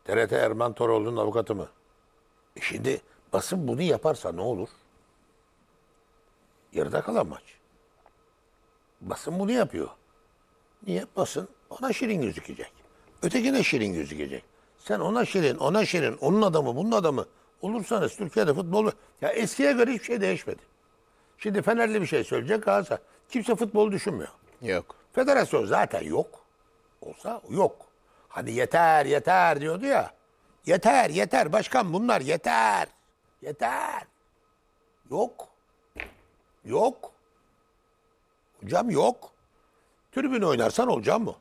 B: TRT Erman Toroğlu'nun avukatı mı? E şimdi basın bunu yaparsa ne olur? Yarıda kalan maç. Basın bunu yapıyor. Niye? Basın ona şirin gözükecek. Ötekine şirin gözükecek. Sen ona şirin, ona şirin, onun adamı, bunun adamı olursanız Türkiye'de futbolu... Ya eskiye göre hiçbir şey değişmedi. Şimdi Fenerli bir şey söyleyecek Galatasaray. Kimse futbol düşünmüyor. Yok. Federasyon zaten yok. Olsa yok. Hani yeter yeter diyordu ya. Yeter yeter başkan bunlar yeter. Yeter. Yok. Yok. Hocam yok. Tribün oynarsan olacak mı?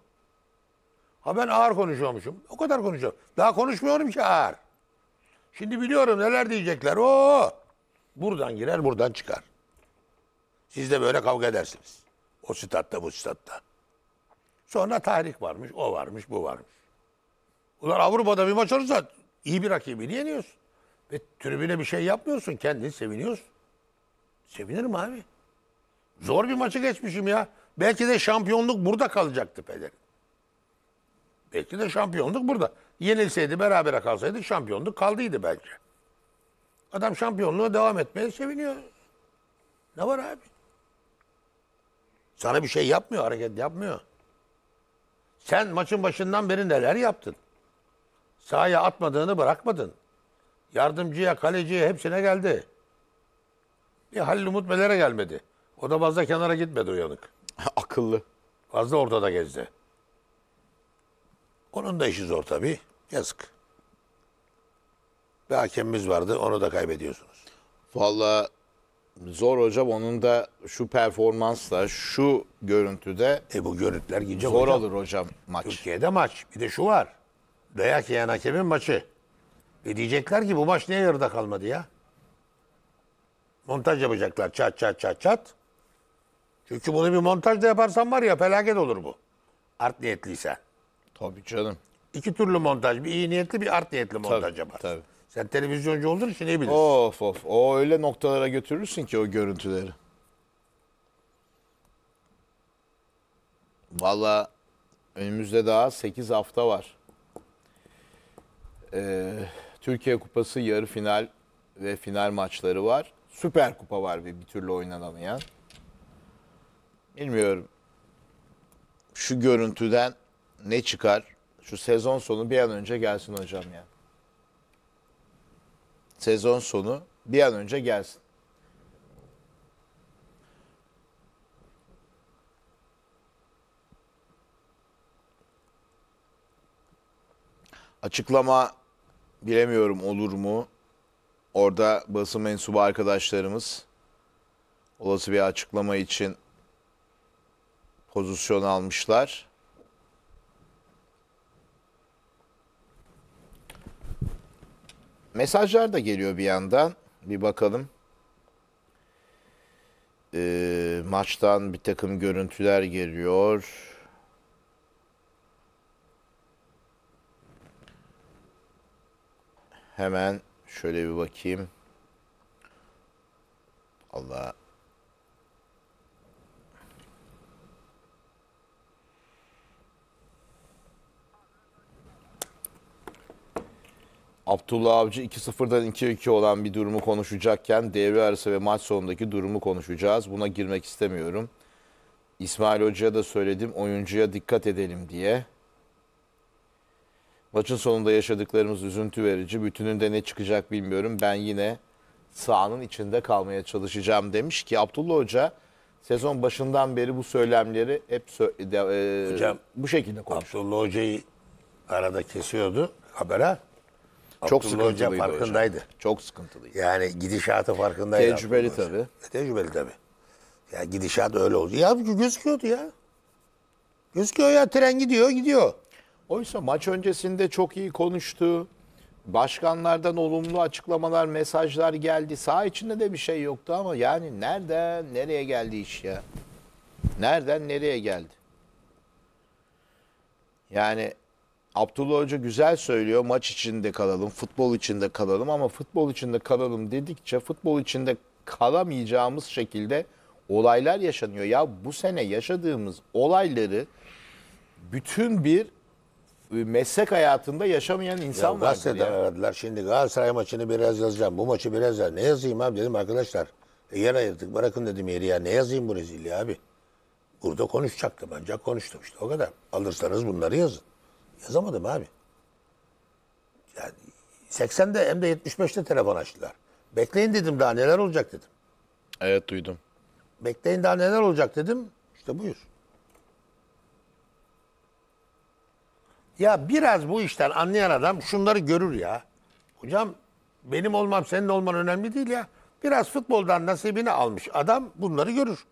B: Ha ben ağır konuşuyormuşum. O kadar konuşuyorum. Daha konuşmuyorum ki ağır. Şimdi biliyorum neler diyecekler. Oo! Buradan girer, buradan çıkar. Siz de böyle kavga edersiniz. O statta, bu statta. Sonra tahrik varmış, o varmış, bu varmış. Ulan Avrupa'da bir maç olursa iyi bir rakibini yeniyorsun. Ve tribüne bir şey yapmıyorsun. Kendini seviniyorsun. Sevinirim abi. Zor bir maçı geçmişim ya. Belki de şampiyonluk burada kalacaktı Peder. Belki de şampiyonluk burada. Yenilseydi berabere kalsaydı şampiyonluk kaldıydı belki. Adam şampiyonluğa devam etmeye seviniyor. Ne var abi? Sana bir şey yapmıyor, hareket yapmıyor. Sen maçın başından beri neler yaptın? Sahaya atmadığını bırakmadın. Yardımcıya, kaleciye hepsine geldi. Bir Halil Umut Meler'e gelmedi. O da fazla kenara gitmedi uyanık. [LAUGHS] Akıllı. Fazla ortada gezdi. Onun da işi zor tabii. Yazık. Bir hakemimiz vardı. Onu da kaybediyorsunuz. Vallahi
A: zor hocam. Onun da şu performansla, şu görüntüde E bu
B: görüntüler gidecek zor hocam. alır hocam maç. Türkiye'de maç. Bir de şu var dayak yiyen hakemin maçı. E diyecekler ki bu maç niye yarıda kalmadı ya? Montaj yapacaklar çat çat çat çat. Çünkü bunu bir montajda yaparsan var ya felaket olur bu. Art niyetliysen. Tabii canım. İki türlü montaj. Bir iyi niyetli bir art niyetli montaj yapar. Tabii. Sen televizyoncu olduğun için
A: iyi bilirsin. Of of. O öyle noktalara götürürsün ki o görüntüleri. Valla önümüzde daha 8 hafta var e, Türkiye Kupası yarı final ve final maçları var. Süper Kupa var bir, bir türlü oynanamayan. Bilmiyorum. Şu görüntüden ne çıkar? Şu sezon sonu bir an önce gelsin hocam ya. Sezon sonu bir an önce gelsin. Açıklama bilemiyorum olur mu? Orada basın mensubu arkadaşlarımız olası bir açıklama için pozisyon almışlar. Mesajlar da geliyor bir yandan. Bir bakalım. E, maçtan bir takım görüntüler geliyor. Hemen şöyle bir bakayım. Allah. Abdullah Avcı 2-0'dan 2-2 olan bir durumu konuşacakken devre arası ve maç sonundaki durumu konuşacağız. Buna girmek istemiyorum. İsmail Hoca'ya da söyledim oyuncuya dikkat edelim diye. Maçın sonunda yaşadıklarımız üzüntü verici. Bütününde ne çıkacak bilmiyorum. Ben yine sahanın içinde kalmaya çalışacağım demiş ki Abdullah Hoca sezon başından beri bu söylemleri hep sö- e,
B: de- e, Hocam, bu şekilde konuşuyor. Abdullah Hoca'yı arada kesiyordu habere. Çok Abdullah Hoca sıkıntılıydı hocam. farkındaydı. Çok sıkıntılıydı. Yani gidişatı farkındaydı. Tecrübeli Abdullah tabii. tecrübeli tabii. Ya gidişat öyle oldu. Ya gözüküyordu ya. Gözüküyor ya tren gidiyor gidiyor. Oysa maç öncesinde çok iyi konuştu.
A: Başkanlardan olumlu açıklamalar, mesajlar geldi. Sağ içinde de bir şey yoktu ama yani nereden nereye geldi iş ya? Nereden nereye geldi? Yani Abdullah Hoca güzel söylüyor maç içinde kalalım, futbol içinde kalalım ama futbol içinde kalalım dedikçe futbol içinde kalamayacağımız şekilde olaylar yaşanıyor. Ya bu sene yaşadığımız olayları
B: bütün bir meslek hayatında yaşamayan insan var. Gazeteden ya. aradılar. Şimdi Galatasaray maçını biraz yazacağım. Bu maçı biraz yaz. Ne yazayım abi dedim arkadaşlar. E, yer ayırdık bırakın dedim yeri ya. Ne yazayım bu rezilliği abi? Burada konuşacaktım ancak konuştum işte o kadar. Alırsanız bunları yazın. Yazamadım abi. Yani 80'de hem de 75'te telefon açtılar. Bekleyin dedim daha neler olacak dedim. Evet duydum. Bekleyin daha neler olacak dedim. İşte buyur. Ya biraz bu işten anlayan adam şunları görür ya. Hocam benim olmam senin olman önemli değil ya. Biraz futboldan nasibini almış adam bunları görür.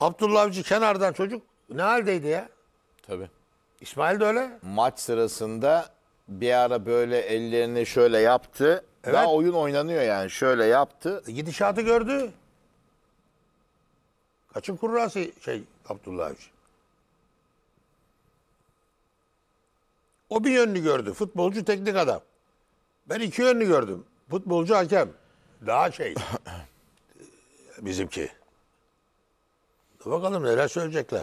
B: Abdullah Avcı kenardan çocuk ne haldeydi ya? Tabii. İsmail de öyle. Maç sırasında bir ara böyle
A: ellerini şöyle yaptı. Evet. Daha oyun oynanıyor yani şöyle yaptı. E, gidişatı gördü.
B: Kaçın kurrası şey Abdullah Avcı. O bir yönlü gördü. Futbolcu teknik adam. Ben iki yönlü gördüm. Futbolcu hakem. Daha şey. [COUGHS] bizimki. Bakalım neler söyleyecekler.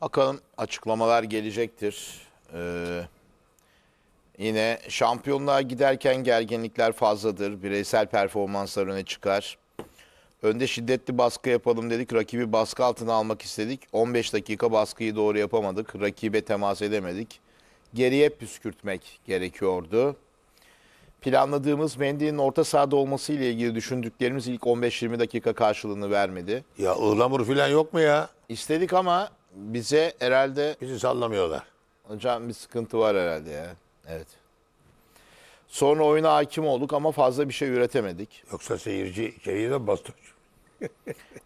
A: Bakalım açıklamalar gelecektir. Ee, yine şampiyonluğa giderken gerginlikler fazladır. Bireysel performanslar öne çıkar. Önde şiddetli baskı yapalım dedik. Rakibi baskı altına almak istedik. 15 dakika baskıyı doğru yapamadık. Rakibe temas edemedik. Geriye püskürtmek gerekiyordu. Planladığımız Mendy'nin orta sahada olması ile ilgili düşündüklerimiz ilk 15-20 dakika karşılığını vermedi.
B: Ya ıhlamur falan yok mu ya? İstedik
A: ama bize herhalde... Bizi sallamıyorlar. Hocam bir sıkıntı var herhalde ya. Evet. Sonra oyuna hakim olduk ama fazla bir şey üretemedik. Yoksa seyirci şeyi de bastı. [LAUGHS]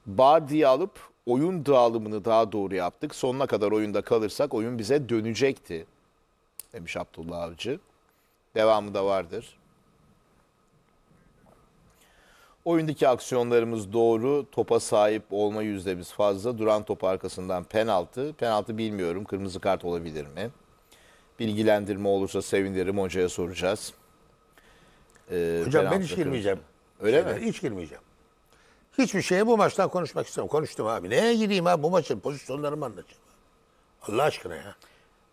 A: Bardi'yi alıp oyun dağılımını daha doğru yaptık. Sonuna kadar oyunda kalırsak oyun bize dönecekti demiş Abdullah Avcı. Devamı da vardır. Oyundaki aksiyonlarımız doğru. Topa sahip olma yüzdemiz fazla. Duran top arkasından penaltı. Penaltı bilmiyorum. Kırmızı kart olabilir mi? Bilgilendirme olursa sevinirim. Hocaya soracağız. E, Hocam ben hiç girmeyeceğim. Öyle Şeyler, mi? Hiç
B: girmeyeceğim. Hiçbir şeye bu maçtan konuşmak istemiyorum. Konuştum abi. Neye gireyim abi bu maçın pozisyonlarımı anlatacağım. Allah aşkına ya.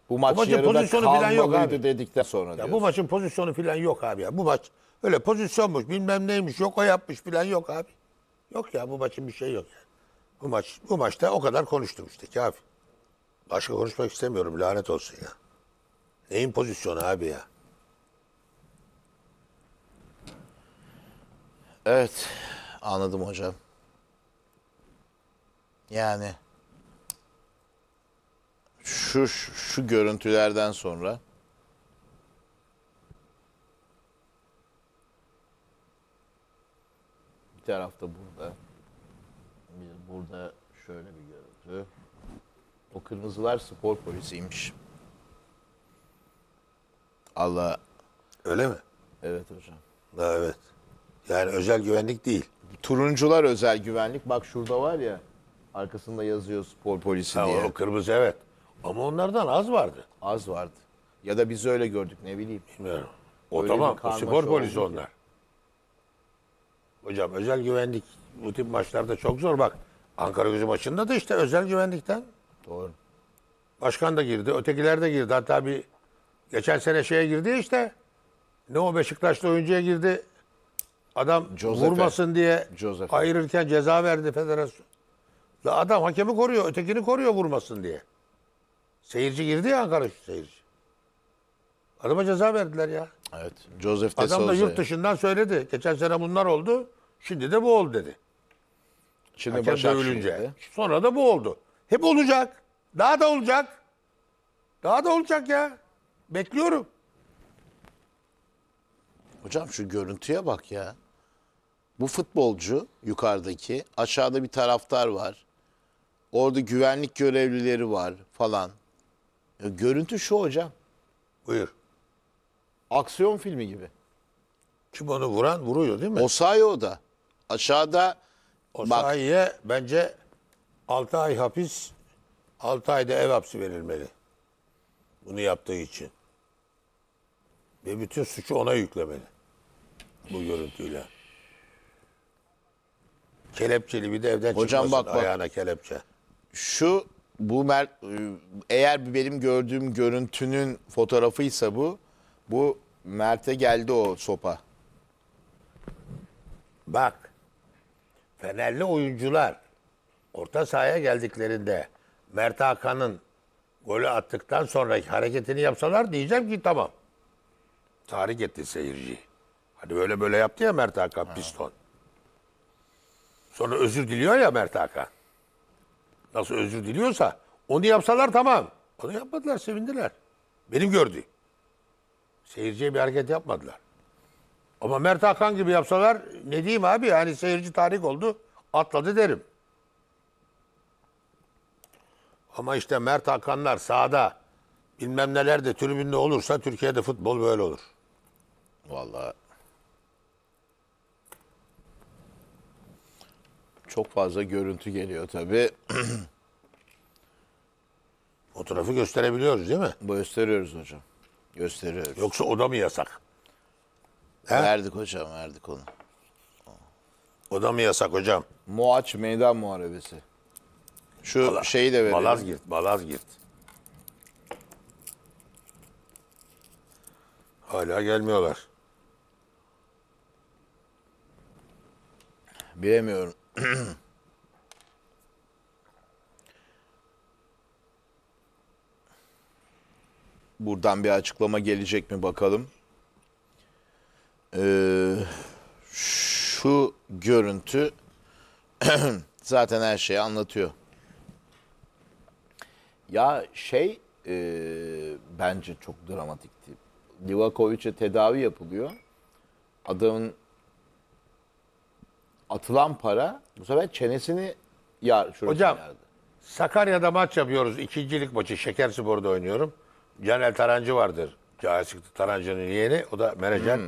B: Bu maç bu maçın pozisyonu falan yok abi. dedikten sonra ya bu maçın pozisyonu falan yok abi ya. Bu maç öyle pozisyonmuş bilmem neymiş yok o yapmış falan yok abi. Yok ya bu maçın bir şey yok yani. Bu maç bu maçta o kadar konuştum işte kafi. Başka konuşmak istemiyorum lanet olsun ya. Neyin pozisyonu abi ya?
A: Evet, anladım hocam. Yani şu şu görüntülerden sonra bir tarafta burada bir burada şöyle bir görüntü. O kırmızılar spor polisiymiş.
B: Allah öyle mi? Evet hocam. Ha, evet. Yani özel güvenlik
A: değil. Turuncular özel güvenlik. Bak şurada var ya arkasında yazıyor spor polisi Ha, diye. o kırmızı evet. Ama onlardan az vardı. Az vardı. Ya da biz öyle gördük
B: ne bileyim. Bilmiyorum. O Öyle bir tamam. O spor polisi oldu ki. onlar. Hocam özel güvenlik bu tip maçlarda çok zor. Bak Ankara gücü maçında da işte özel güvenlikten Doğru. başkan da girdi. Ötekiler de girdi. Hatta bir geçen sene şeye girdi işte. Ne o Beşiktaşlı oyuncuya girdi. Adam Joseph vurmasın diye Joseph. ayırırken ceza verdi federasyon. La adam hakemi koruyor, ötekini koruyor vurmasın diye. Seyirci girdi ya Ankara seyirci. Adama ceza verdiler ya. Evet.
A: Joseph de Adam da yurt
B: dışından söyledi. Geçen sene bunlar oldu. Şimdi de bu oldu dedi.
A: Şimdi Hakem dövülünce.
B: Sonra da bu oldu. Hep olacak. Daha da olacak. Daha da olacak ya. Bekliyorum.
A: Hocam şu görüntüye bak ya. Bu futbolcu yukarıdaki, aşağıda bir taraftar var. Orada güvenlik görevlileri var falan. Ya görüntü şu hocam. Buyur.
B: Aksiyon filmi gibi. Kim onu vuran vuruyor değil mi? Osayo da. Aşağıda Osayo'ya bence 6 ay hapis, 6 ayda ev hapsi verilmeli. Bunu yaptığı için. Ve bütün suçu ona yüklemeli. Bu görüntüyle. Kelepçeli bir de evden Hocam çıkmasın bak, bak. kelepçe.
A: Şu bu mer eğer benim gördüğüm görüntünün fotoğrafıysa bu
B: bu Mert'e geldi o sopa. Bak Fenerli oyuncular orta sahaya geldiklerinde Mert Hakan'ın golü attıktan sonraki hareketini yapsalar diyeceğim ki tamam. Tahrik etti seyirci. Hani böyle böyle yaptı ya Mert Hakan ha. piston. Sonra özür diliyor ya Mert Hakan. Nasıl özür diliyorsa onu yapsalar tamam. Onu yapmadılar, sevindiler. Benim gördü. Seyirciye bir hareket yapmadılar. Ama Mert Hakan gibi yapsalar ne diyeyim abi yani seyirci tarih oldu atladı derim. Ama işte Mert Hakanlar sahada bilmem neler de tribünde olursa Türkiye'de futbol böyle olur. Vallahi
A: Çok fazla görüntü geliyor tabii.
B: [CLEARS THROAT] Fotoğrafı gösterebiliyoruz değil mi? Gösteriyoruz hocam. Gösteriyoruz. Yoksa oda mı yasak? He? Verdik hocam verdik onu. Oda mı yasak hocam?
A: Muaç Meydan Muharebesi. Şu Bala, şeyi de verelim. Balazgirt,
B: Balazgirt. Hala gelmiyorlar. Bilemiyorum. [CLEARS THROAT]
A: Buradan bir açıklama gelecek mi bakalım. Ee, şu görüntü [CLEARS THROAT] zaten her şeyi anlatıyor. Ya şey e, bence çok dramatikti. Livakovic'e tedavi yapılıyor. Adamın
B: atılan para bu sefer çenesini yar, şurası Hocam yardı. Sakarya'da maç yapıyoruz. İkincilik maçı Şeker Spor'da oynuyorum. Canel Tarancı vardır. Cahil Tarancı'nın yeğeni. O da menajer. Hmm.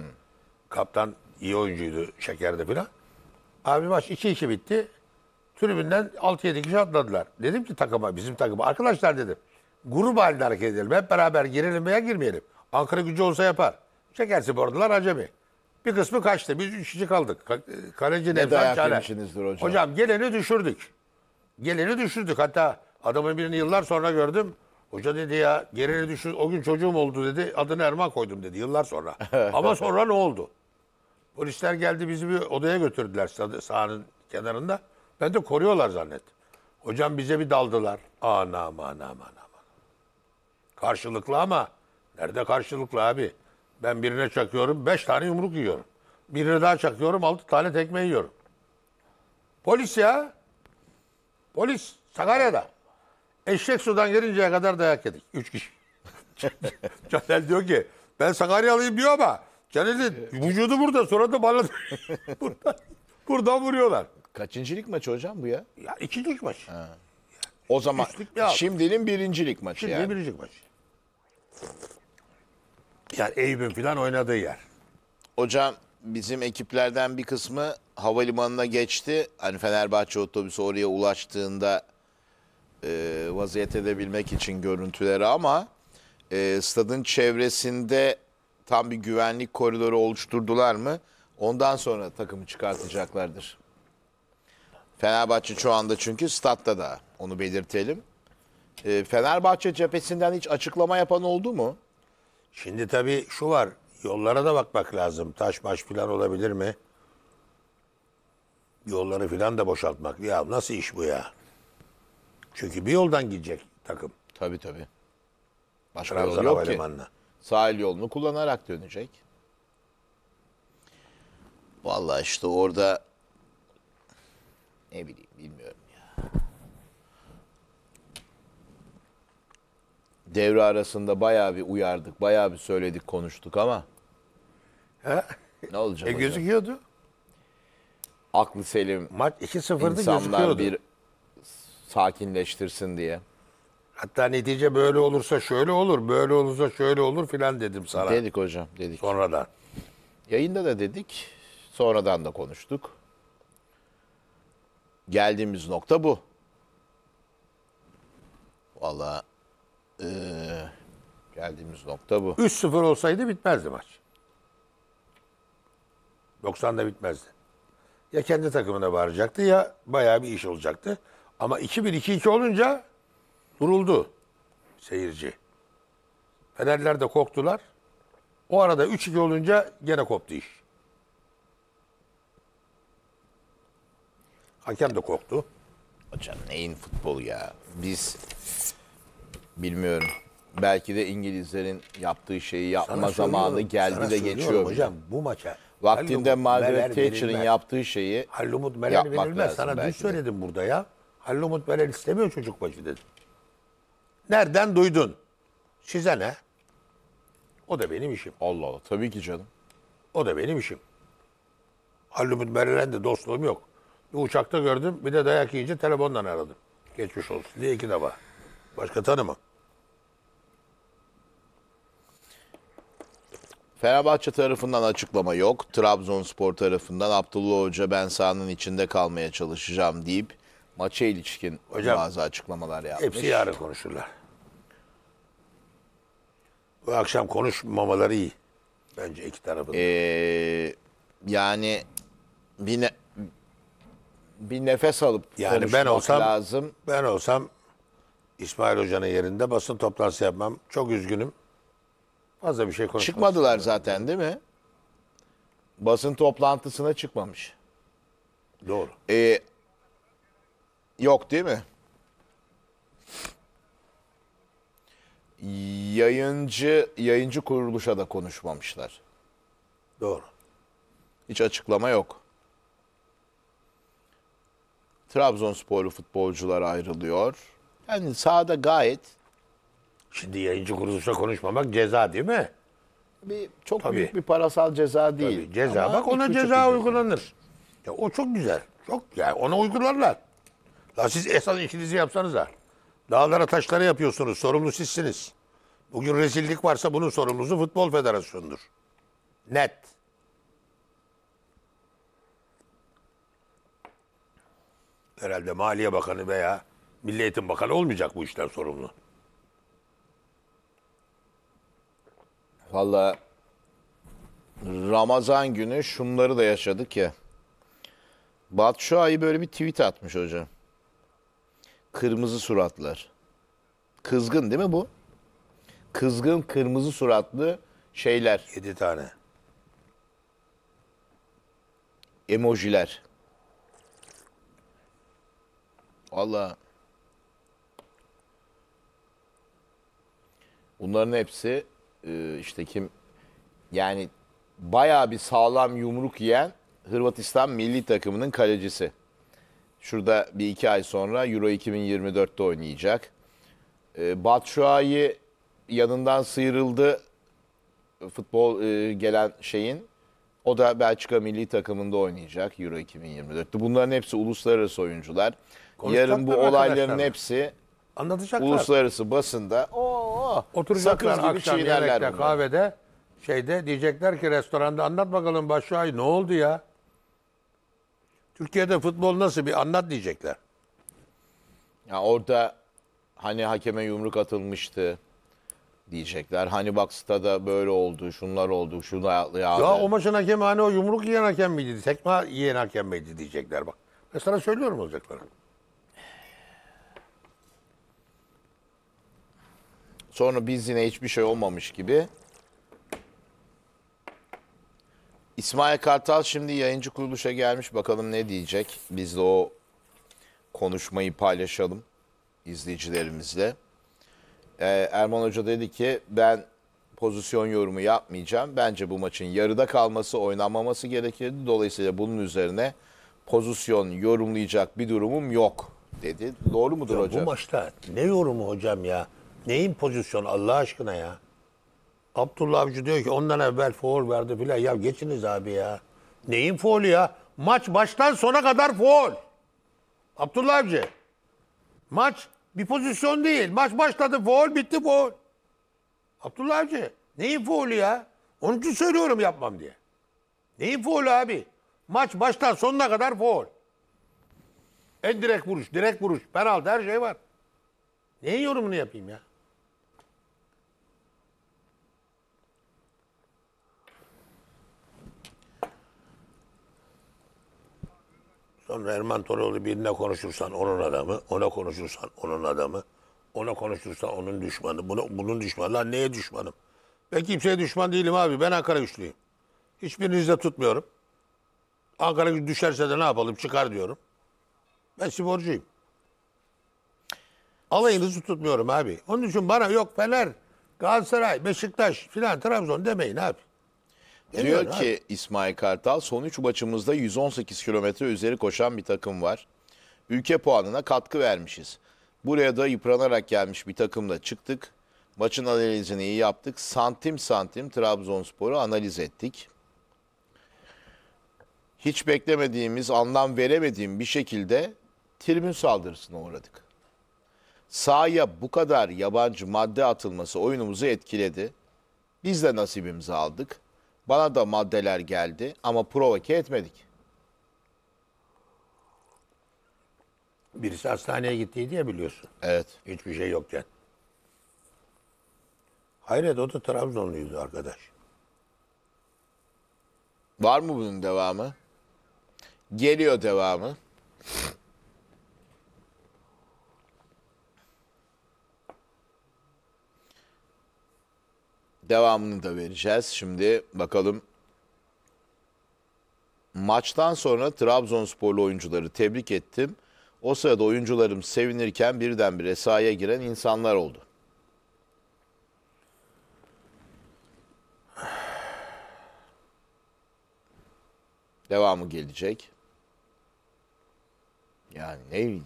B: Kaptan iyi oyuncuydu Şeker'de filan. Abi maç 2-2 bitti. Tribünden 6-7 kişi atladılar. Dedim ki takıma, bizim takıma. Arkadaşlar dedim. Grup halinde hareket edelim. Hep beraber girelim veya girmeyelim. Ankara gücü olsa yapar. Şeker Spor'dular acemi. Bir kısmı kaçtı. Biz üçüncü kaldık. Ka- Kaleci Ne Nevzat dayak yemişsinizdir hocam. Hocam geleni düşürdük. Geleni düşürdük. Hatta adamın birini yıllar sonra gördüm. Hoca dedi ya geleni düşür. O gün çocuğum oldu dedi. Adını Erman koydum dedi yıllar sonra. [LAUGHS] Ama sonra ne oldu? Polisler geldi bizi bir odaya götürdüler sahanın kenarında. Ben de koruyorlar zannettim. Hocam bize bir daldılar. Anam anam anam. anam. Karşılıklı ama nerede karşılıklı abi? Ben birine çakıyorum, beş tane yumruk yiyorum. Birine daha çakıyorum, altı tane tekme yiyorum. Polis ya. Polis. Sakarya'da. Eşek sudan gelinceye kadar dayak yedik. Üç kişi. [LAUGHS] Caner diyor ki ben Sakaryalıyım diyor ama Caner'in vücudu burada sonra da bana [LAUGHS] burada, burada vuruyorlar. Kaçıncılık maç hocam bu ya? Ya ikincilik maç. Ha. O zaman şimdinin
A: birincilik maçı Şimdi'nin yani. birincilik maç. Yani Eyüp'ün falan oynadığı yer. Hocam bizim ekiplerden bir kısmı havalimanına geçti. Hani Fenerbahçe otobüsü oraya ulaştığında e, vaziyet edebilmek için görüntüleri ama e, stadın çevresinde tam bir güvenlik koridoru oluşturdular mı? Ondan sonra takımı çıkartacaklardır. Fenerbahçe şu anda çünkü statta da onu belirtelim.
B: E, Fenerbahçe cephesinden hiç açıklama yapan oldu mu? Şimdi tabii şu var. Yollara da bakmak lazım. Taş baş filan olabilir mi? Yolları filan da boşaltmak. Ya nasıl iş bu ya? Çünkü bir yoldan gidecek takım. Tabii tabii. Başka Trabzon yol yok ki. Sahil yolunu
A: kullanarak dönecek. Vallahi işte orada ne bileyim bilmiyorum. devre arasında bayağı bir uyardık, bayağı bir söyledik, konuştuk ama Ha? ne olacak E hocam? gözüküyordu.
B: Aklı selim Maç 2-0'dı insanlar gözüküyordu. bir sakinleştirsin diye. Hatta netice böyle olursa şöyle olur, böyle olursa şöyle olur filan dedim sana Dedik hocam, dedik. sonradan. Yayında da dedik, sonradan da konuştuk.
A: Geldiğimiz nokta bu. Vallahi. Ee, Geldiğimiz nokta
B: bu. 3-0 olsaydı bitmezdi maç. 90'da bitmezdi. Ya kendi takımına bağıracaktı ya bayağı bir iş olacaktı. Ama 2-1-2-2 olunca duruldu seyirci. Fenerler de korktular. O arada 3-2 olunca gene koptu iş. Hakem de korktu. Hocam neyin futbol ya? Biz
A: Bilmiyorum. Belki de İngilizlerin yaptığı şeyi yapma Sana zamanı geldi sana de geçiyor. söylüyorum hocam bu maça. Vaktinde Hallumut Margaret Meler Thatcher'ın yaptığı
B: şeyi Hallumut Meler yapmak verilmez. Sana dün belki de. söyledim burada ya. Hallumut Meler istemiyor çocuk başı dedim. Nereden duydun? Size ne? O da benim işim. Allah Allah tabii ki canım. O da benim işim. Hallumut Meler'le de dostluğum yok. Bir uçakta gördüm bir de dayak yiyince telefondan aradım. Geçmiş olsun diye iki defa. Başka tanımam.
A: Fenerbahçe tarafından açıklama yok. Trabzonspor tarafından Abdullah Hoca ben sahanın içinde kalmaya çalışacağım deyip maça ilişkin Hocam, bazı açıklamalar yapmış. Hepsi yarın konuşurlar. Bu akşam konuşmamaları iyi. Bence iki tarafın. Ee, yani bir, ne,
B: bir nefes alıp yani ben olsam, lazım. Ben olsam İsmail Hoca'nın yerinde basın toplantısı yapmam. Çok üzgünüm. Fazla bir şey konuşmaz. Çıkmadılar zaten değil mi? Basın toplantısına çıkmamış.
A: Doğru. Ee, yok değil mi? Yayıncı yayıncı kuruluşa da konuşmamışlar. Doğru. Hiç açıklama yok. Trabzonsporlu futbolcular ayrılıyor. Yani sahada gayet
B: Şimdi yayıncı kuruluşla konuşmamak ceza değil mi? Bir, çok Tabii. büyük
A: bir parasal ceza değil. Tabii, ceza Ama bak ona şey ceza uygulanır.
B: Ya, o çok güzel. Çok yani Ona uygularlar. La siz esas işinizi yapsanız da. Dağlara taşlara yapıyorsunuz. Sorumlu sizsiniz. Bugün rezillik varsa bunun sorumlusu Futbol Federasyonu'dur. Net. Herhalde Maliye Bakanı veya Milli Eğitim Bakanı olmayacak bu işten sorumlu. Valla
A: Ramazan günü şunları da yaşadık ya. Batu ayı böyle bir tweet atmış hocam. Kırmızı suratlar. Kızgın değil mi bu? Kızgın kırmızı suratlı şeyler. Yedi tane. Emojiler. Allah. Bunların hepsi e, işte kim yani bayağı bir sağlam yumruk yiyen Hırvatistan milli takımının kalecisi. Şurada bir iki ay sonra Euro 2024'te oynayacak. E, Batshuayi yanından sıyrıldı futbol e, gelen şeyin. O da Belçika milli takımında oynayacak Euro 2024'te. Bunların hepsi uluslararası oyuncular. Yarın bu olayların hepsi
B: Anlatacaklar. Uluslararası basında o Oturacaklar akşam çiğnerler kahvede şeyde diyecekler ki restoranda anlat bakalım Başakşehir ne oldu ya? Türkiye'de futbol nasıl bir anlat diyecekler. Ya orada
A: hani hakeme yumruk atılmıştı diyecekler. Hani bak stada böyle oldu, şunlar oldu, şu dayaklı yağdı.
B: Ya o maçın hakemi hani o yumruk yiyen hakem miydi, tekma yiyen hakem miydi diyecekler bak. Ben sana söylüyorum olacakları.
A: Sonra biz yine hiçbir şey olmamış gibi. İsmail Kartal şimdi yayıncı kuruluşa gelmiş. Bakalım ne diyecek. Biz de o konuşmayı paylaşalım izleyicilerimizle. Ee, Erman Hoca dedi ki ben pozisyon yorumu yapmayacağım. Bence bu maçın yarıda kalması, oynanmaması gerekirdi. Dolayısıyla bunun üzerine
B: pozisyon yorumlayacak bir durumum yok dedi. Doğru mudur ya hocam? Bu maçta ne yorumu hocam ya? Neyin pozisyonu Allah aşkına ya? Abdullah Avcı diyor ki ondan evvel foul verdi filan. Ya geçiniz abi ya. Neyin foul ya? Maç baştan sona kadar foul. Abdullah Avcı. Maç bir pozisyon değil. Maç başladı foul bitti foul. Abdullah Avcı. Neyin foul ya? Onun için söylüyorum yapmam diye. Neyin foul abi? Maç baştan sonuna kadar foul. En direkt vuruş, direkt vuruş, penaltı her şey var. Neyin yorumunu yapayım ya? Sonra Erman Toroğlu birine konuşursan onun adamı, ona konuşursan onun adamı, ona konuşursan onun düşmanı, buna, bunun düşmanı. Lan neye düşmanım? Ben kimseye düşman değilim abi. Ben Ankara güçlüyüm. Hiçbirinizi de tutmuyorum. Ankara gücü düşerse de ne yapalım? Çıkar diyorum. Ben sporcuyum. Alayınızı tutmuyorum abi. Onun için bana yok Fener, Galatasaray, Beşiktaş filan Trabzon demeyin abi. Demiyor Diyor ki
A: İsmail Kartal son 3 maçımızda 118 kilometre üzeri koşan bir takım var. Ülke puanına katkı vermişiz. Buraya da yıpranarak gelmiş bir takımla çıktık. Maçın analizini iyi yaptık. Santim santim Trabzonspor'u analiz ettik. Hiç beklemediğimiz, anlam veremediğim bir şekilde tribün saldırısına uğradık. Sahaya bu kadar yabancı madde atılması oyunumuzu etkiledi. Biz de nasibimizi aldık. Bana da maddeler geldi ama provoke etmedik.
B: Birisi hastaneye gittiydi ya biliyorsun. Evet. Hiçbir şey yokken. Hayret o da Trabzonluydu arkadaş.
A: Var mı bunun devamı? Geliyor devamı. devamını da vereceğiz. Şimdi bakalım maçtan sonra Trabzonsporlu oyuncuları tebrik ettim. O sırada oyuncularım sevinirken birdenbire sahaya giren insanlar oldu. Devamı gelecek. Yani ne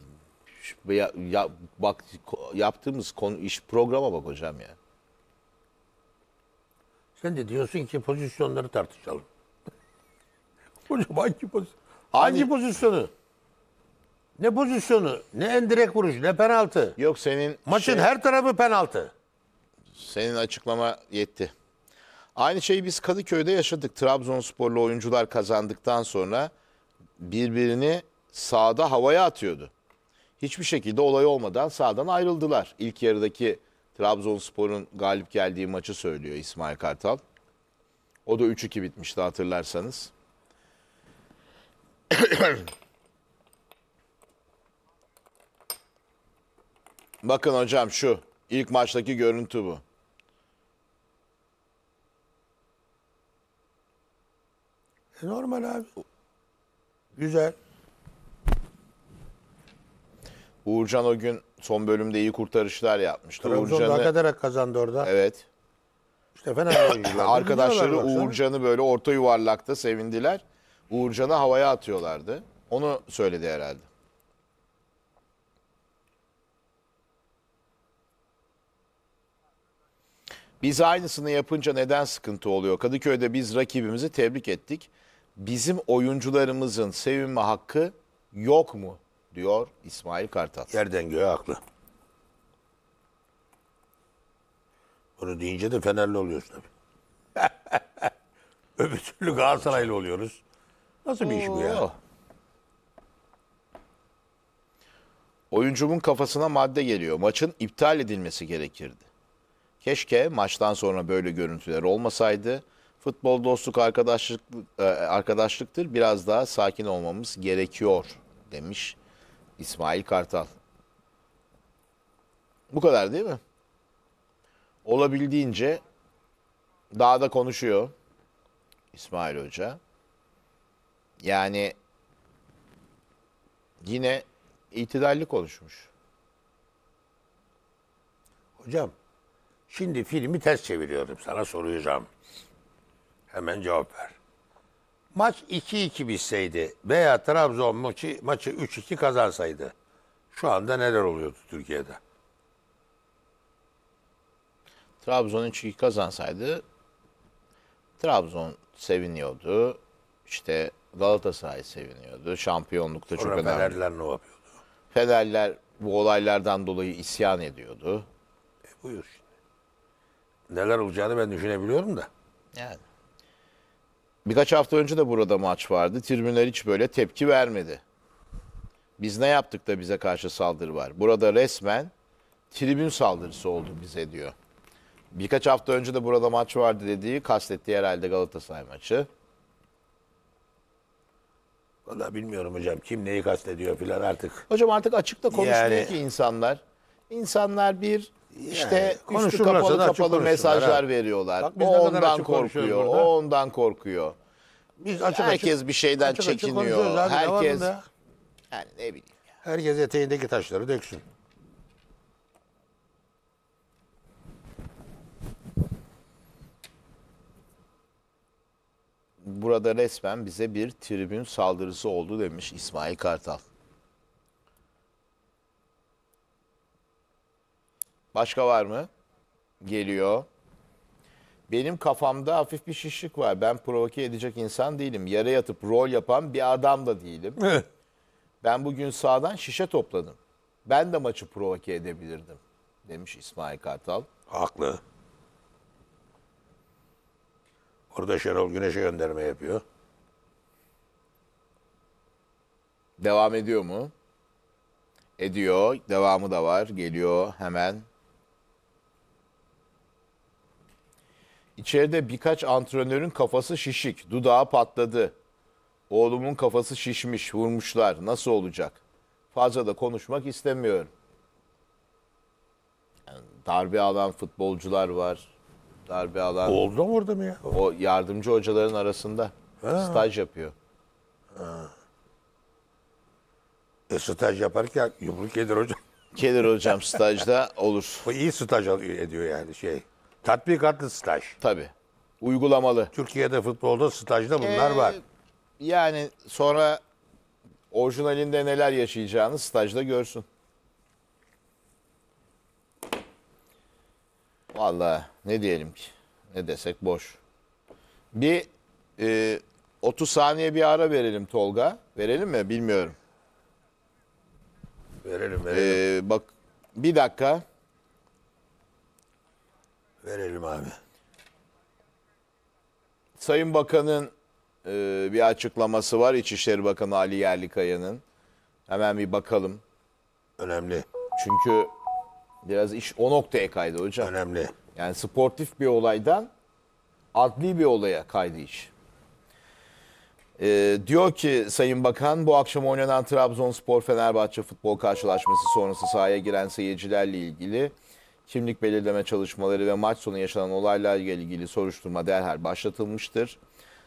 A: ya, ya, bak yaptığımız konu iş programa bak hocam ya. Yani.
B: Sen de diyorsun ki pozisyonları tartışalım. [LAUGHS] Hocam hangi pozisyon? Hangi hani... pozisyonu? Ne pozisyonu, ne endirek vuruş, ne penaltı. Yok senin... Maçın şey, her tarafı penaltı. Senin açıklama yetti. Aynı
A: şeyi biz Kadıköy'de yaşadık. Trabzonsporlu oyuncular kazandıktan sonra birbirini sağda havaya atıyordu. Hiçbir şekilde olay olmadan sağdan ayrıldılar. İlk yarıdaki Trabzonspor'un galip geldiği maçı söylüyor İsmail Kartal. O da 3-2 bitmişti hatırlarsanız. [COUGHS] Bakın hocam şu ilk maçtaki görüntü bu.
B: E, normal abi. Güzel.
A: Uğurcan o gün Son bölümde iyi kurtarışlar yapmıştı. Trabzon Uğurcan'ı-
B: daha kazandı orada. Evet. İşte Fener oyuncular. [LAUGHS] Arkadaşları Bunlar
A: Uğurcan'ı böyle orta yuvarlakta sevindiler. Uğurcan'ı havaya atıyorlardı. Onu söyledi herhalde. Biz aynısını yapınca neden sıkıntı oluyor? Kadıköy'de biz rakibimizi tebrik ettik. Bizim oyuncularımızın sevinme hakkı
B: yok mu? diyor İsmail Kartal. Yerden göğe haklı. Bunu deyince de Fenerli oluyoruz tabii. [LAUGHS] Öbür türlü Galatasaraylı oluyoruz. Nasıl bir iş bu ya?
A: Oyuncumun kafasına madde geliyor. Maçın iptal edilmesi gerekirdi. Keşke maçtan sonra böyle görüntüler olmasaydı. Futbol dostluk arkadaşlık e, arkadaşlıktır. Biraz daha sakin olmamız gerekiyor demiş İsmail Kartal. Bu kadar değil mi? Olabildiğince da konuşuyor İsmail Hoca. Yani
B: yine itidalli konuşmuş. Hocam, şimdi filmi ters çeviriyorum. Sana soracağım. Hemen cevap ver maç 2-2 bitseydi veya Trabzon maçı, maçı 3-2 kazansaydı şu anda neler oluyordu Türkiye'de?
A: Trabzon 3-2 kazansaydı Trabzon seviniyordu. İşte Galatasaray seviniyordu. Şampiyonlukta çok önemli. Fenerler ne yapıyordu? Fenerler bu olaylardan dolayı isyan ediyordu.
B: E buyur şimdi.
A: Neler olacağını ben düşünebiliyorum da. Yani. Birkaç hafta önce de burada maç vardı. Tribünler hiç böyle tepki vermedi. Biz ne yaptık da bize karşı saldırı var? Burada resmen tribün saldırısı oldu bize diyor. Birkaç hafta önce de burada maç vardı dediği kastettiği herhalde Galatasaray maçı. Valla bilmiyorum hocam kim neyi kastediyor filan artık. Hocam artık açıkta konuşmuyor Yani- ki insanlar. İnsanlar
B: bir işte yani, üstü kapalı kapalı mesajlar ha. veriyorlar. Bak, o ondan korkuyor, o ondan korkuyor. Biz açık herkes açık, bir şeyden açık çekiniyor. Açık abi, herkes
A: yani ne bileyim.
B: Ya. Herkes eteğindeki taşları döksün.
A: Burada resmen bize bir tribün saldırısı oldu demiş İsmail Kartal. Başka var mı? Geliyor. Benim kafamda hafif bir şişlik var. Ben provoke edecek insan değilim. Yere yatıp rol yapan bir adam da değilim. Ben bugün sağdan şişe topladım. Ben de maçı provoke edebilirdim demiş İsmail Kartal.
B: Haklı. Orada Şenol Güneş'e gönderme yapıyor.
A: Devam ediyor mu? Ediyor. Devamı da var. Geliyor hemen. İçeride birkaç antrenörün kafası şişik, dudağı patladı. Oğlumun kafası şişmiş, vurmuşlar. Nasıl olacak? Fazla da konuşmak istemiyorum. Yani darbe alan futbolcular var. Darbe alan... Oldu mu orada mı ya? O yardımcı hocaların arasında Ha. staj yapıyor.
B: E, staj yaparken yumruk yedir hocam. Gelir hocam stajda olur. Bu iyi staj alıyor, ediyor yani şey. Tatbikatlı staj. Tabii. Uygulamalı. Türkiye'de futbolda stajda bunlar Ee, var. Yani sonra
A: orijinalinde neler yaşayacağını stajda görsün. Vallahi ne diyelim ki? Ne desek boş. Bir e, 30 saniye bir ara verelim Tolga. Verelim mi? Bilmiyorum. Verelim ee, verelim. Ee, bak bir dakika. Verelim abi. Sayın Bakan'ın e, bir açıklaması var. İçişleri Bakanı Ali Yerlikaya'nın. Hemen bir bakalım. Önemli. Çünkü biraz iş o noktaya kaydı hocam. Önemli. Yani sportif bir olaydan adli bir olaya kaydı iş. E, diyor ki Sayın Bakan bu akşam oynanan Trabzonspor Fenerbahçe futbol karşılaşması sonrası sahaya giren seyircilerle ilgili kimlik belirleme çalışmaları ve maç sonu yaşanan olaylarla ilgili soruşturma derhal başlatılmıştır.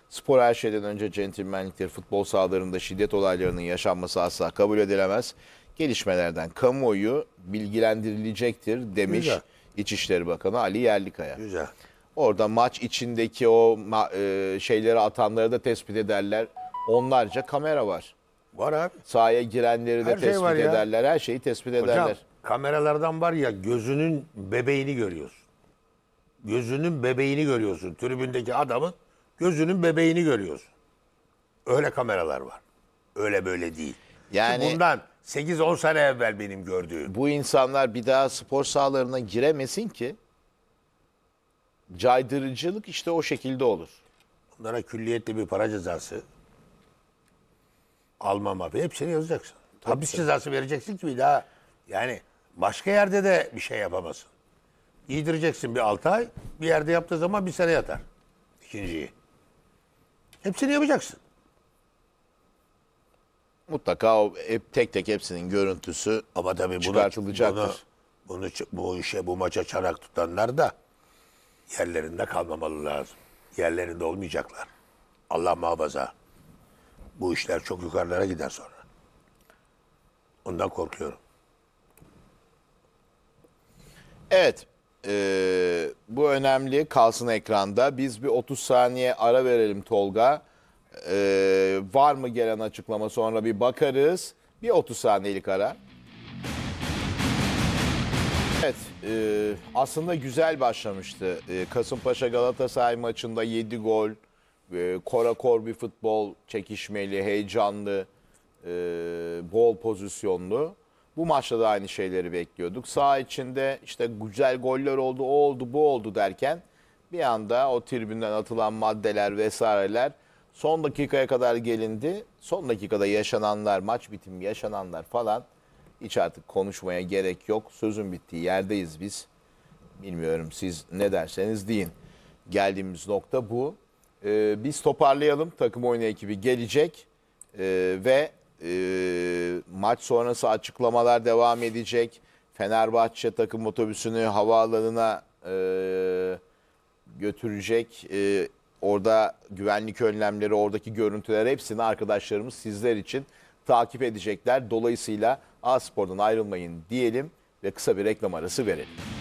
A: Spor her şeyden önce centilmenliktir. Futbol sahalarında şiddet olaylarının yaşanması asla kabul edilemez. Gelişmelerden kamuoyu bilgilendirilecektir demiş Güzel. İçişleri Bakanı Ali Yerlikaya. Güzel. Orada maç içindeki o e, şeyleri atanları da tespit ederler. Onlarca kamera var. Var abi.
B: Sahaya girenleri de Her şey tespit var ederler. Her şeyi tespit Hocam, ederler kameralardan var ya gözünün bebeğini görüyorsun. Gözünün bebeğini görüyorsun. Tribündeki adamın gözünün bebeğini görüyorsun. Öyle kameralar var. Öyle böyle değil. Yani bundan 8-10 sene evvel benim gördüğüm. Bu insanlar bir daha spor
A: sahalarına giremesin ki caydırıcılık işte o şekilde olur.
B: Onlara külliyette bir para cezası almam abi. Hepsini yazacaksın. Tabii Hapis cezası vereceksin ki bir daha yani başka yerde de bir şey yapamasın. Giydireceksin bir 6 ay. Bir yerde yaptığı zaman bir sene yatar. İkinciyi. Hepsini yapacaksın. Mutlaka o hep, tek tek hepsinin görüntüsü Ama tabii bunu, çıkartılacaktır. Bunu, bunu, bu işe, bu maça çanak tutanlar da yerlerinde kalmamalı lazım. Yerlerinde olmayacaklar. Allah muhafaza. Bu işler çok yukarılara gider sonra. Ondan korkuyorum.
A: Evet. Ee, bu önemli kalsın ekranda. Biz bir 30 saniye ara verelim Tolga. Ee, var mı gelen açıklama sonra bir bakarız. Bir 30 saniyelik ara. Evet, e, aslında güzel başlamıştı. E, Kasımpaşa Galatasaray maçında 7 gol, e, korakor bir futbol, çekişmeli, heyecanlı, e, bol pozisyonlu. Bu maçta da aynı şeyleri bekliyorduk. Sağ içinde işte güzel goller oldu, o oldu, bu oldu derken bir anda o tribünden atılan maddeler vesaireler son dakikaya kadar gelindi. Son dakikada yaşananlar, maç bitimi yaşananlar falan hiç artık konuşmaya gerek yok. Sözün bittiği yerdeyiz biz. Bilmiyorum siz ne derseniz deyin. Geldiğimiz nokta bu. Ee, biz toparlayalım. Takım oyunu ekibi gelecek. Ee, ve e, maç sonrası açıklamalar devam edecek. Fenerbahçe takım otobüsünü havaalanına e, götürecek. E, orada güvenlik önlemleri, oradaki görüntüler hepsini arkadaşlarımız sizler için takip edecekler. Dolayısıyla A Spor'dan ayrılmayın diyelim ve kısa bir reklam arası verelim.